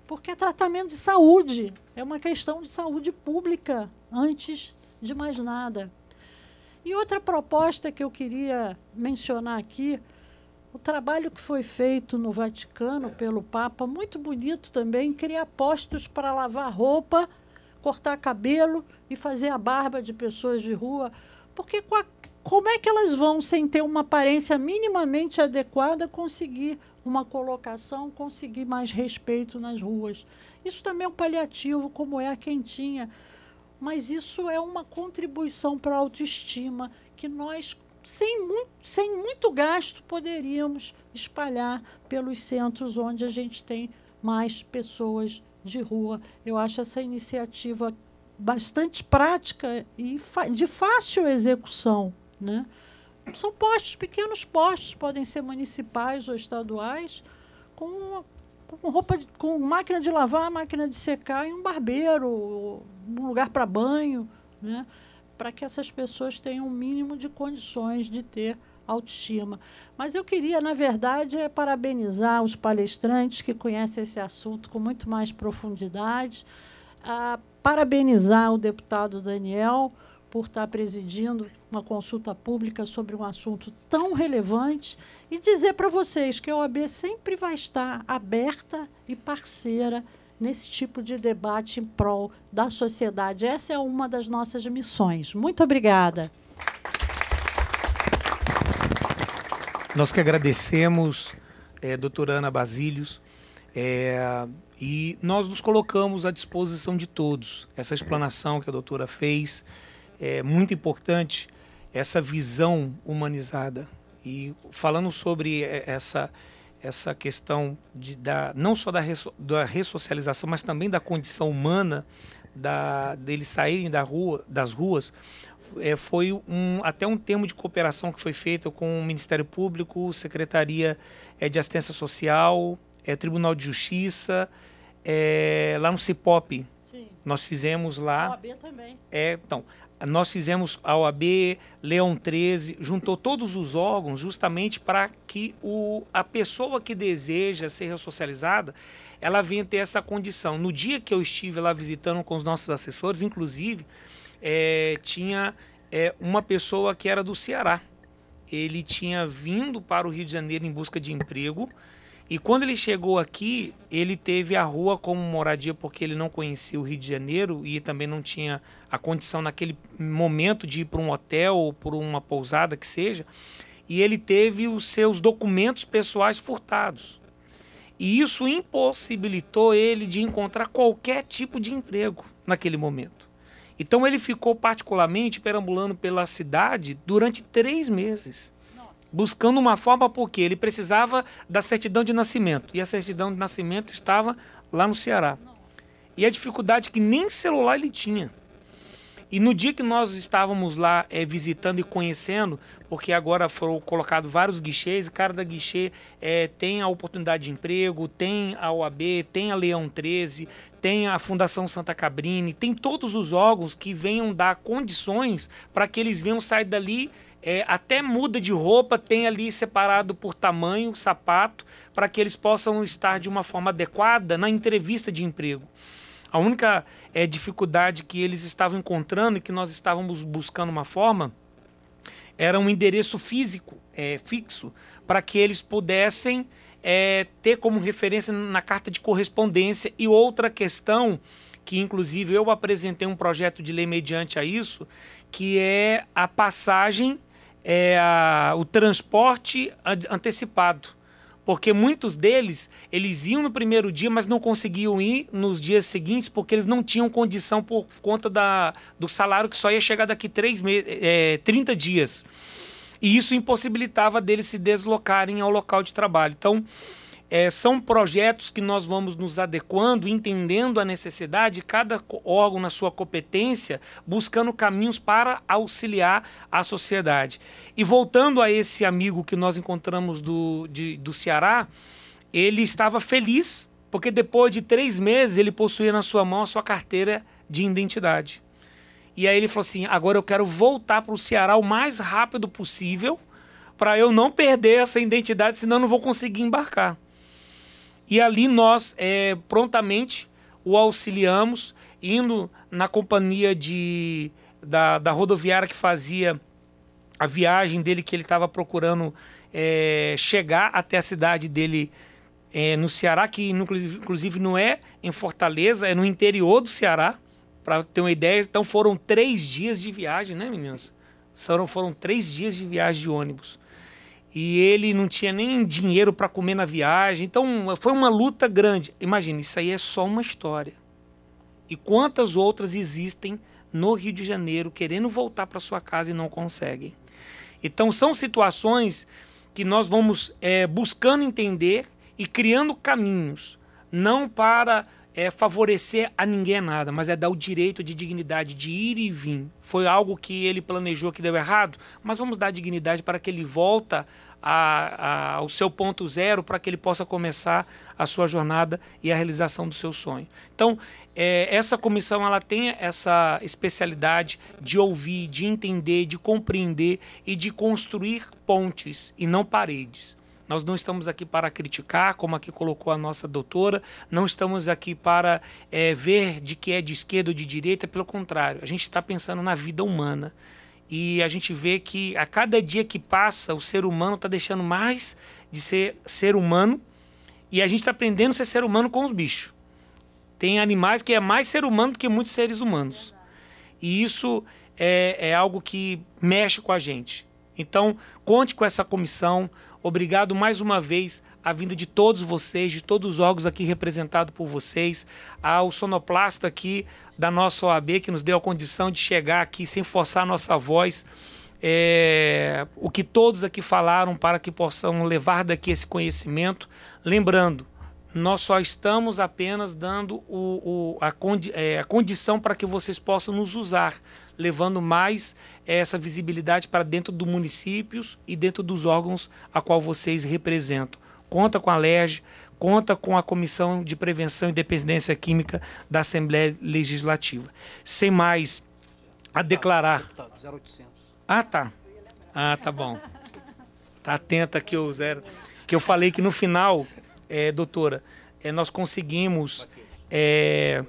Speaker 6: Porque é tratamento de saúde, é uma questão de saúde pública, antes de mais nada. E outra proposta que eu queria mencionar aqui, o trabalho que foi feito no Vaticano pelo Papa, muito bonito também, criar postos para lavar roupa, cortar cabelo e fazer a barba de pessoas de rua. Porque com a, como é que elas vão, sem ter uma aparência minimamente adequada, conseguir uma colocação, conseguir mais respeito nas ruas. Isso também é um paliativo, como é a quentinha. Mas isso é uma contribuição para a autoestima que nós, sem muito, sem muito gasto, poderíamos espalhar pelos centros onde a gente tem mais pessoas de rua. Eu acho essa iniciativa bastante prática e de fácil execução, né? são postos, pequenos postos, podem ser municipais ou estaduais, com, uma, com roupa, de, com máquina de lavar, máquina de secar e um barbeiro, um lugar para banho, né? para que essas pessoas tenham o um mínimo de condições de ter autoestima. Mas eu queria, na verdade, é parabenizar os palestrantes que conhecem esse assunto com muito mais profundidade, ah, parabenizar o deputado Daniel por estar presidindo uma consulta pública sobre um assunto tão relevante e dizer para vocês que a OAB sempre vai estar aberta e parceira nesse tipo de debate em prol da sociedade. Essa é uma das nossas missões. Muito obrigada.
Speaker 1: Nós que agradecemos, é, doutora Ana Basílios, é, e nós nos colocamos à disposição de todos. Essa explanação que a doutora fez é muito importante essa visão humanizada. E falando sobre é, essa, essa questão de, da, não só da, resso, da ressocialização, mas também da condição humana da, deles saírem da rua, das ruas, é, foi um, até um termo de cooperação que foi feito com o Ministério Público, Secretaria é, de Assistência Social, é, Tribunal de Justiça, é, lá no CIPOP, nós fizemos lá. A OAB também. É, então, nós fizemos a OAB, Leão 13, juntou todos os órgãos justamente para que o, a pessoa que deseja ser ressocializada, ela venha ter essa condição. No dia que eu estive lá visitando com os nossos assessores, inclusive, é, tinha é, uma pessoa que era do Ceará. Ele tinha vindo para o Rio de Janeiro em busca de emprego e quando ele chegou aqui, ele teve a rua como moradia porque ele não conhecia o Rio de Janeiro e também não tinha a condição naquele momento de ir para um hotel ou para uma pousada que seja. E ele teve os seus documentos pessoais furtados. E isso impossibilitou ele de encontrar qualquer tipo de emprego naquele momento. Então ele ficou particularmente perambulando pela cidade durante três meses buscando uma forma porque ele precisava da certidão de nascimento. E a certidão de nascimento estava lá no Ceará. E a dificuldade que nem celular ele tinha. E no dia que nós estávamos lá é, visitando e conhecendo, porque agora foram colocados vários guichês, e cara da guichê é, tem a oportunidade de emprego, tem a OAB, tem a Leão 13, tem a Fundação Santa Cabrini, tem todos os órgãos que venham dar condições para que eles venham sair dali é, até muda de roupa, tem ali separado por tamanho, sapato, para que eles possam estar de uma forma adequada na entrevista de emprego. A única é, dificuldade que eles estavam encontrando e que nós estávamos buscando uma forma era um endereço físico é, fixo para que eles pudessem é, ter como referência na carta de correspondência. E outra questão, que inclusive eu apresentei um projeto de lei mediante a isso, que é a passagem é, a, o transporte antecipado. Porque muitos deles, eles iam no primeiro dia, mas não conseguiam ir nos dias seguintes porque eles não tinham condição por conta da, do salário que só ia chegar daqui três é, 30 dias. E isso impossibilitava deles se deslocarem ao local de trabalho. Então, é, são projetos que nós vamos nos adequando, entendendo a necessidade, cada órgão na sua competência, buscando caminhos para auxiliar a sociedade. E voltando a esse amigo que nós encontramos do, de, do Ceará, ele estava feliz, porque depois de três meses ele possuía na sua mão a sua carteira de identidade. E aí ele falou assim: agora eu quero voltar para o Ceará o mais rápido possível para eu não perder essa identidade, senão eu não vou conseguir embarcar. E ali nós é, prontamente o auxiliamos, indo na companhia de, da, da rodoviária que fazia a viagem dele, que ele estava procurando é, chegar até a cidade dele é, no Ceará, que inclusive não é em Fortaleza, é no interior do Ceará, para ter uma ideia. Então foram três dias de viagem, né, meninas? Foram, foram três dias de viagem de ônibus e ele não tinha nem dinheiro para comer na viagem. Então foi uma luta grande. Imagina, isso aí é só uma história. E quantas outras existem no Rio de Janeiro querendo voltar para sua casa e não conseguem? Então são situações que nós vamos é, buscando entender e criando caminhos, não para é, favorecer a ninguém nada, mas é dar o direito de dignidade de ir e vir. Foi algo que ele planejou que deu errado, mas vamos dar dignidade para que ele volta a, a, ao seu ponto zero para que ele possa começar a sua jornada e a realização do seu sonho. Então, é, essa comissão ela tem essa especialidade de ouvir, de entender, de compreender e de construir pontes e não paredes. Nós não estamos aqui para criticar, como aqui colocou a nossa doutora, não estamos aqui para é, ver de que é de esquerda ou de direita, pelo contrário, a gente está pensando na vida humana. E a gente vê que a cada dia que passa, o ser humano está deixando mais de ser ser humano e a gente está aprendendo a ser ser humano com os bichos. Tem animais que é mais ser humano do que muitos seres humanos. E isso é, é algo que mexe com a gente. Então, conte com essa comissão. Obrigado mais uma vez a vinda de todos vocês, de todos os órgãos aqui representados por vocês, ao sonoplasta aqui da nossa OAB, que nos deu a condição de chegar aqui sem forçar a nossa voz. É, o que todos aqui falaram para que possam levar daqui esse conhecimento. Lembrando, nós só estamos apenas dando o, o, a, condi, é, a, condição para que vocês possam nos usar, levando mais é, essa visibilidade para dentro dos municípios e dentro dos órgãos a qual vocês representam conta com a LERJ, conta com a Comissão de Prevenção e Dependência Química da Assembleia Legislativa. Sem mais a declarar. Ah, tá. Ah, tá bom. Tá atenta que o zero. Que eu falei que no final, é, doutora, é, nós conseguimos. É,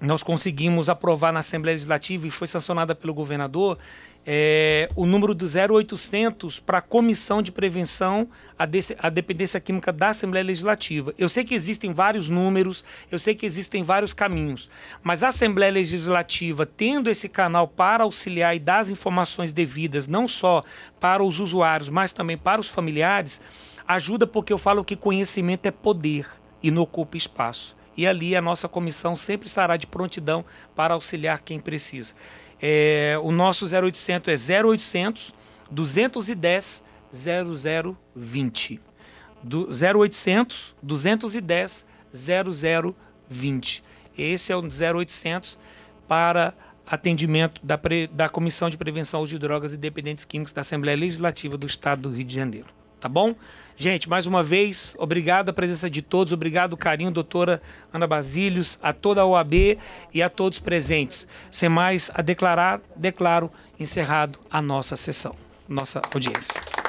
Speaker 1: nós conseguimos aprovar na Assembleia Legislativa e foi sancionada pelo governador é, o número do 0800 para a Comissão de Prevenção à, de à Dependência Química da Assembleia Legislativa. Eu sei que existem vários números, eu sei que existem vários caminhos, mas a Assembleia Legislativa, tendo esse canal para auxiliar e dar as informações devidas, não só para os usuários, mas também para os familiares, ajuda porque eu falo que conhecimento é poder e não ocupa espaço. E ali a nossa comissão sempre estará de prontidão para auxiliar quem precisa. É, o nosso 0800 é 0800 210 0020. Do 0800 210 0020. Esse é o 0800 para atendimento da, Pre... da Comissão de Prevenção de Drogas e Dependentes Químicos da Assembleia Legislativa do Estado do Rio de Janeiro. Tá bom? Gente, mais uma vez, obrigado a presença de todos, obrigado o carinho, doutora Ana Basílios, a toda a OAB e a todos presentes. Sem mais a declarar, declaro encerrado a nossa sessão, nossa audiência.